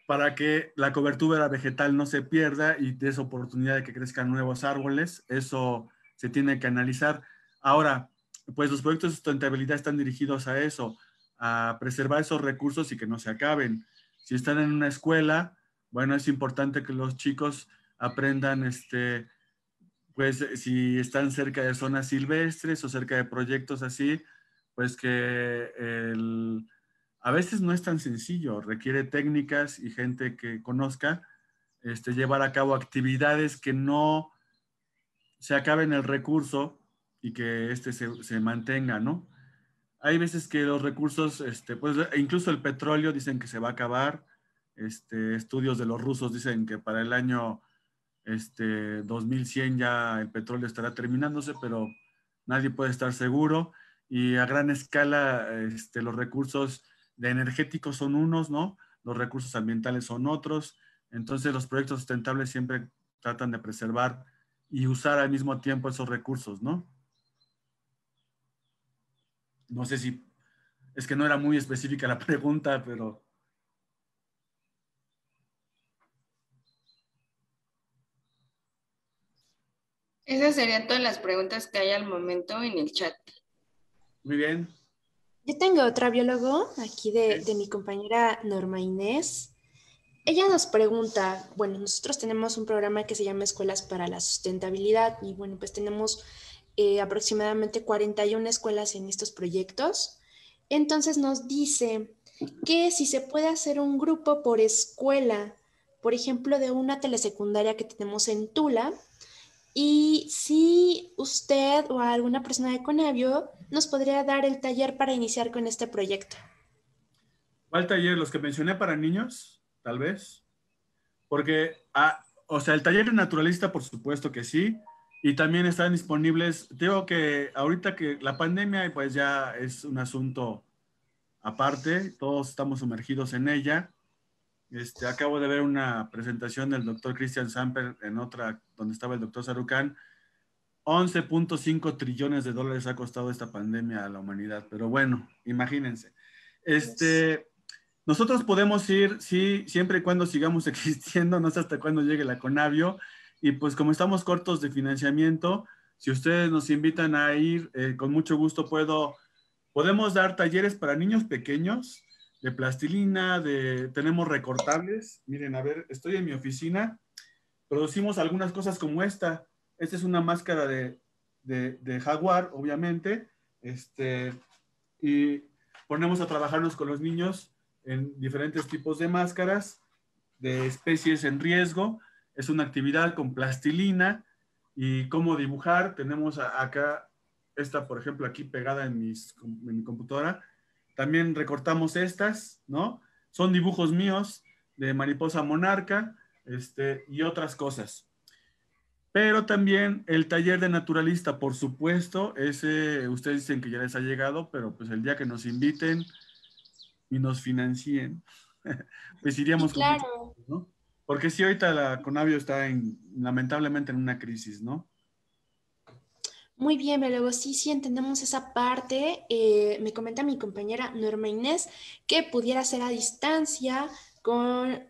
para que la cobertura vegetal no se pierda y esa oportunidad de que crezcan nuevos árboles. Eso se tiene que analizar. Ahora, pues los proyectos de sustentabilidad están dirigidos a eso a preservar esos recursos y que no se acaben. Si están en una escuela, bueno, es importante que los chicos aprendan, este, pues si están cerca de zonas silvestres o cerca de proyectos así, pues que el, a veces no es tan sencillo, requiere técnicas y gente que conozca, este, llevar a cabo actividades que no se acaben el recurso y que este se, se mantenga, ¿no? hay veces que los recursos, este, pues e incluso el petróleo dicen que se va a acabar. Este, estudios de los rusos dicen que para el año este, 2100 ya el petróleo estará terminándose, pero nadie puede estar seguro. Y a gran escala, este, los recursos de energéticos son unos, ¿no? Los recursos ambientales son otros. Entonces, los proyectos sustentables siempre tratan de preservar y usar al mismo tiempo esos recursos, ¿no? No sé si es que no era muy específica la pregunta, pero... Esas serían todas las preguntas que hay al momento en el chat. Muy bien. Yo tengo otra biólogo aquí de, de mi compañera Norma Inés. Ella nos pregunta, bueno, nosotros tenemos un programa que se llama Escuelas para la Sustentabilidad y bueno, pues tenemos eh, aproximadamente 41 escuelas en estos proyectos. Entonces nos dice que si se puede hacer un grupo por escuela, por ejemplo, de una telesecundaria que tenemos en Tula, y si usted o alguna persona de Conavio nos podría dar el taller para iniciar con este proyecto. ¿Cuál taller? ¿Los que mencioné para niños? Tal vez. Porque, ah, o sea, el taller naturalista, por supuesto que sí, y también están disponibles, digo que ahorita que la pandemia pues ya es un asunto aparte, todos estamos sumergidos en ella. Este, acabo de ver una presentación del doctor Christian Samper en otra, donde estaba el doctor Sarukan. 11.5 trillones de dólares ha costado esta pandemia a la humanidad, pero bueno, imagínense. Este, nosotros podemos ir, sí, siempre y cuando sigamos existiendo, no sé hasta cuándo llegue la Conavio, y pues como estamos cortos de financiamiento, si ustedes nos invitan a ir, eh, con mucho gusto puedo, podemos dar talleres para niños pequeños de plastilina, de, tenemos recortables. Miren, a ver, estoy en mi oficina, producimos algunas cosas como esta. Esta es una máscara de, de, jaguar, obviamente, este, y ponemos a trabajarnos con los niños en diferentes tipos de máscaras, de especies en riesgo, es una actividad con plastilina y cómo dibujar. Tenemos acá, esta por ejemplo, aquí pegada en, mi computadora. También recortamos estas, ¿no? Son dibujos míos de mariposa monarca este, y otras cosas. Pero también el taller de naturalista, por supuesto, ese ustedes dicen que ya les ha llegado, pero pues el día que nos inviten y nos financien, pues iríamos con... ¿no? Porque sí, ahorita la Conavio está en, lamentablemente en una crisis, ¿no? Muy bien, luego sí, sí entendemos esa parte. Eh, me comenta mi compañera Norma Inés que pudiera ser a distancia con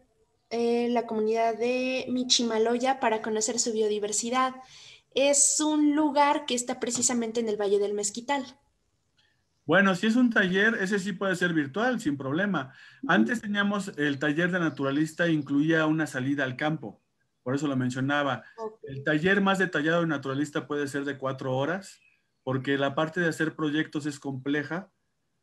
eh, la comunidad de Michimaloya para conocer su biodiversidad. Es un lugar que está precisamente en el Valle del Mezquital. Bueno, si es un taller, ese sí puede ser virtual, sin problema. Antes teníamos el taller de naturalista, incluía una salida al campo, por eso lo mencionaba. El taller más detallado de naturalista puede ser de cuatro horas, porque la parte de hacer proyectos es compleja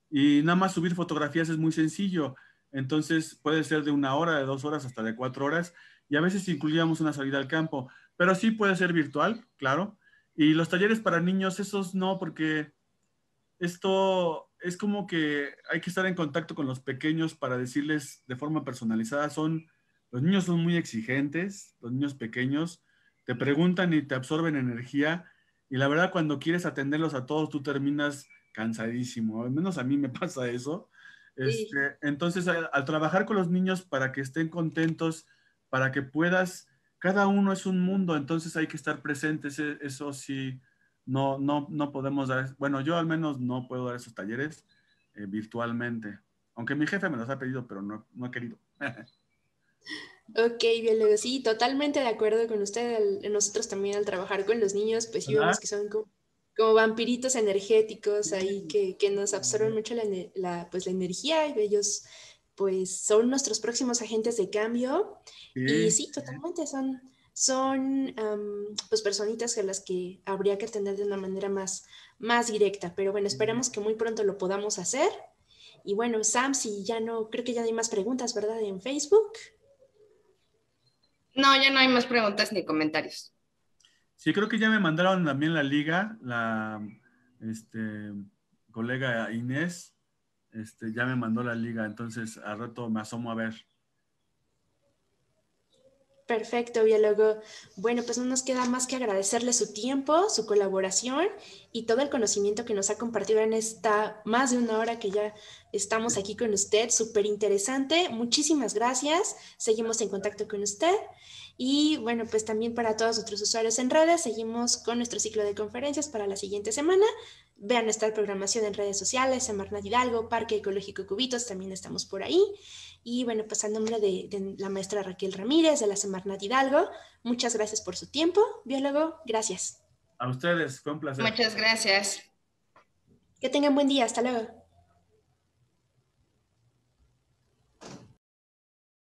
y nada más subir fotografías es muy sencillo. Entonces puede ser de una hora, de dos horas, hasta de cuatro horas, y a veces incluíamos una salida al campo, pero sí puede ser virtual, claro. Y los talleres para niños, esos no, porque esto es como que hay que estar en contacto con los pequeños para decirles de forma personalizada, son, los niños son muy exigentes, los niños pequeños, te preguntan y te absorben energía y la verdad cuando quieres atenderlos a todos tú terminas cansadísimo, al menos a mí me pasa eso. Este, entonces, al, al, trabajar con los niños para que estén contentos, para que puedas, cada uno es un mundo, entonces hay que estar presentes, e, eso sí, no, no, no podemos dar, bueno, yo al menos no puedo dar esos talleres eh, virtualmente, aunque mi jefe me los ha pedido, pero no, no querido. ok, bien, sí, totalmente de acuerdo con usted. nosotros también al trabajar con los niños, pues vemos que son como, vampiritos energéticos ahí que, nos absorben mucho la, pues, la energía y ellos pues son nuestros próximos agentes de cambio. Y sí, totalmente son son pues personitas a las que habría que atender de una manera más, directa. Pero bueno, esperemos que muy pronto lo podamos hacer. Y bueno, Sam, si ya no, creo que ya no hay más preguntas, ¿verdad? En Facebook. No, ya no hay más preguntas ni comentarios. Sí, creo que ya me mandaron también la liga, la este, colega Inés, este, ya me mandó la liga, entonces al rato me asomo a ver. Perfecto, biólogo. Bueno, pues no nos queda más que agradecerle su tiempo, su colaboración y todo el conocimiento que nos ha compartido en esta más de una hora que ya estamos aquí con usted. Súper interesante. Muchísimas gracias. Seguimos en contacto con usted. Y bueno, pues también para todos nuestros usuarios en redes, seguimos con nuestro ciclo de conferencias para la siguiente semana. Vean nuestra programación en redes sociales, en Marna Hidalgo, Parque Ecológico Cubitos, también estamos por ahí. Y bueno, pues a nombre de, la maestra Raquel Ramírez, de la Semarnat Hidalgo, muchas gracias por su tiempo. Biólogo, gracias. A ustedes, fue un placer. Muchas gracias. Que tengan buen día, hasta luego.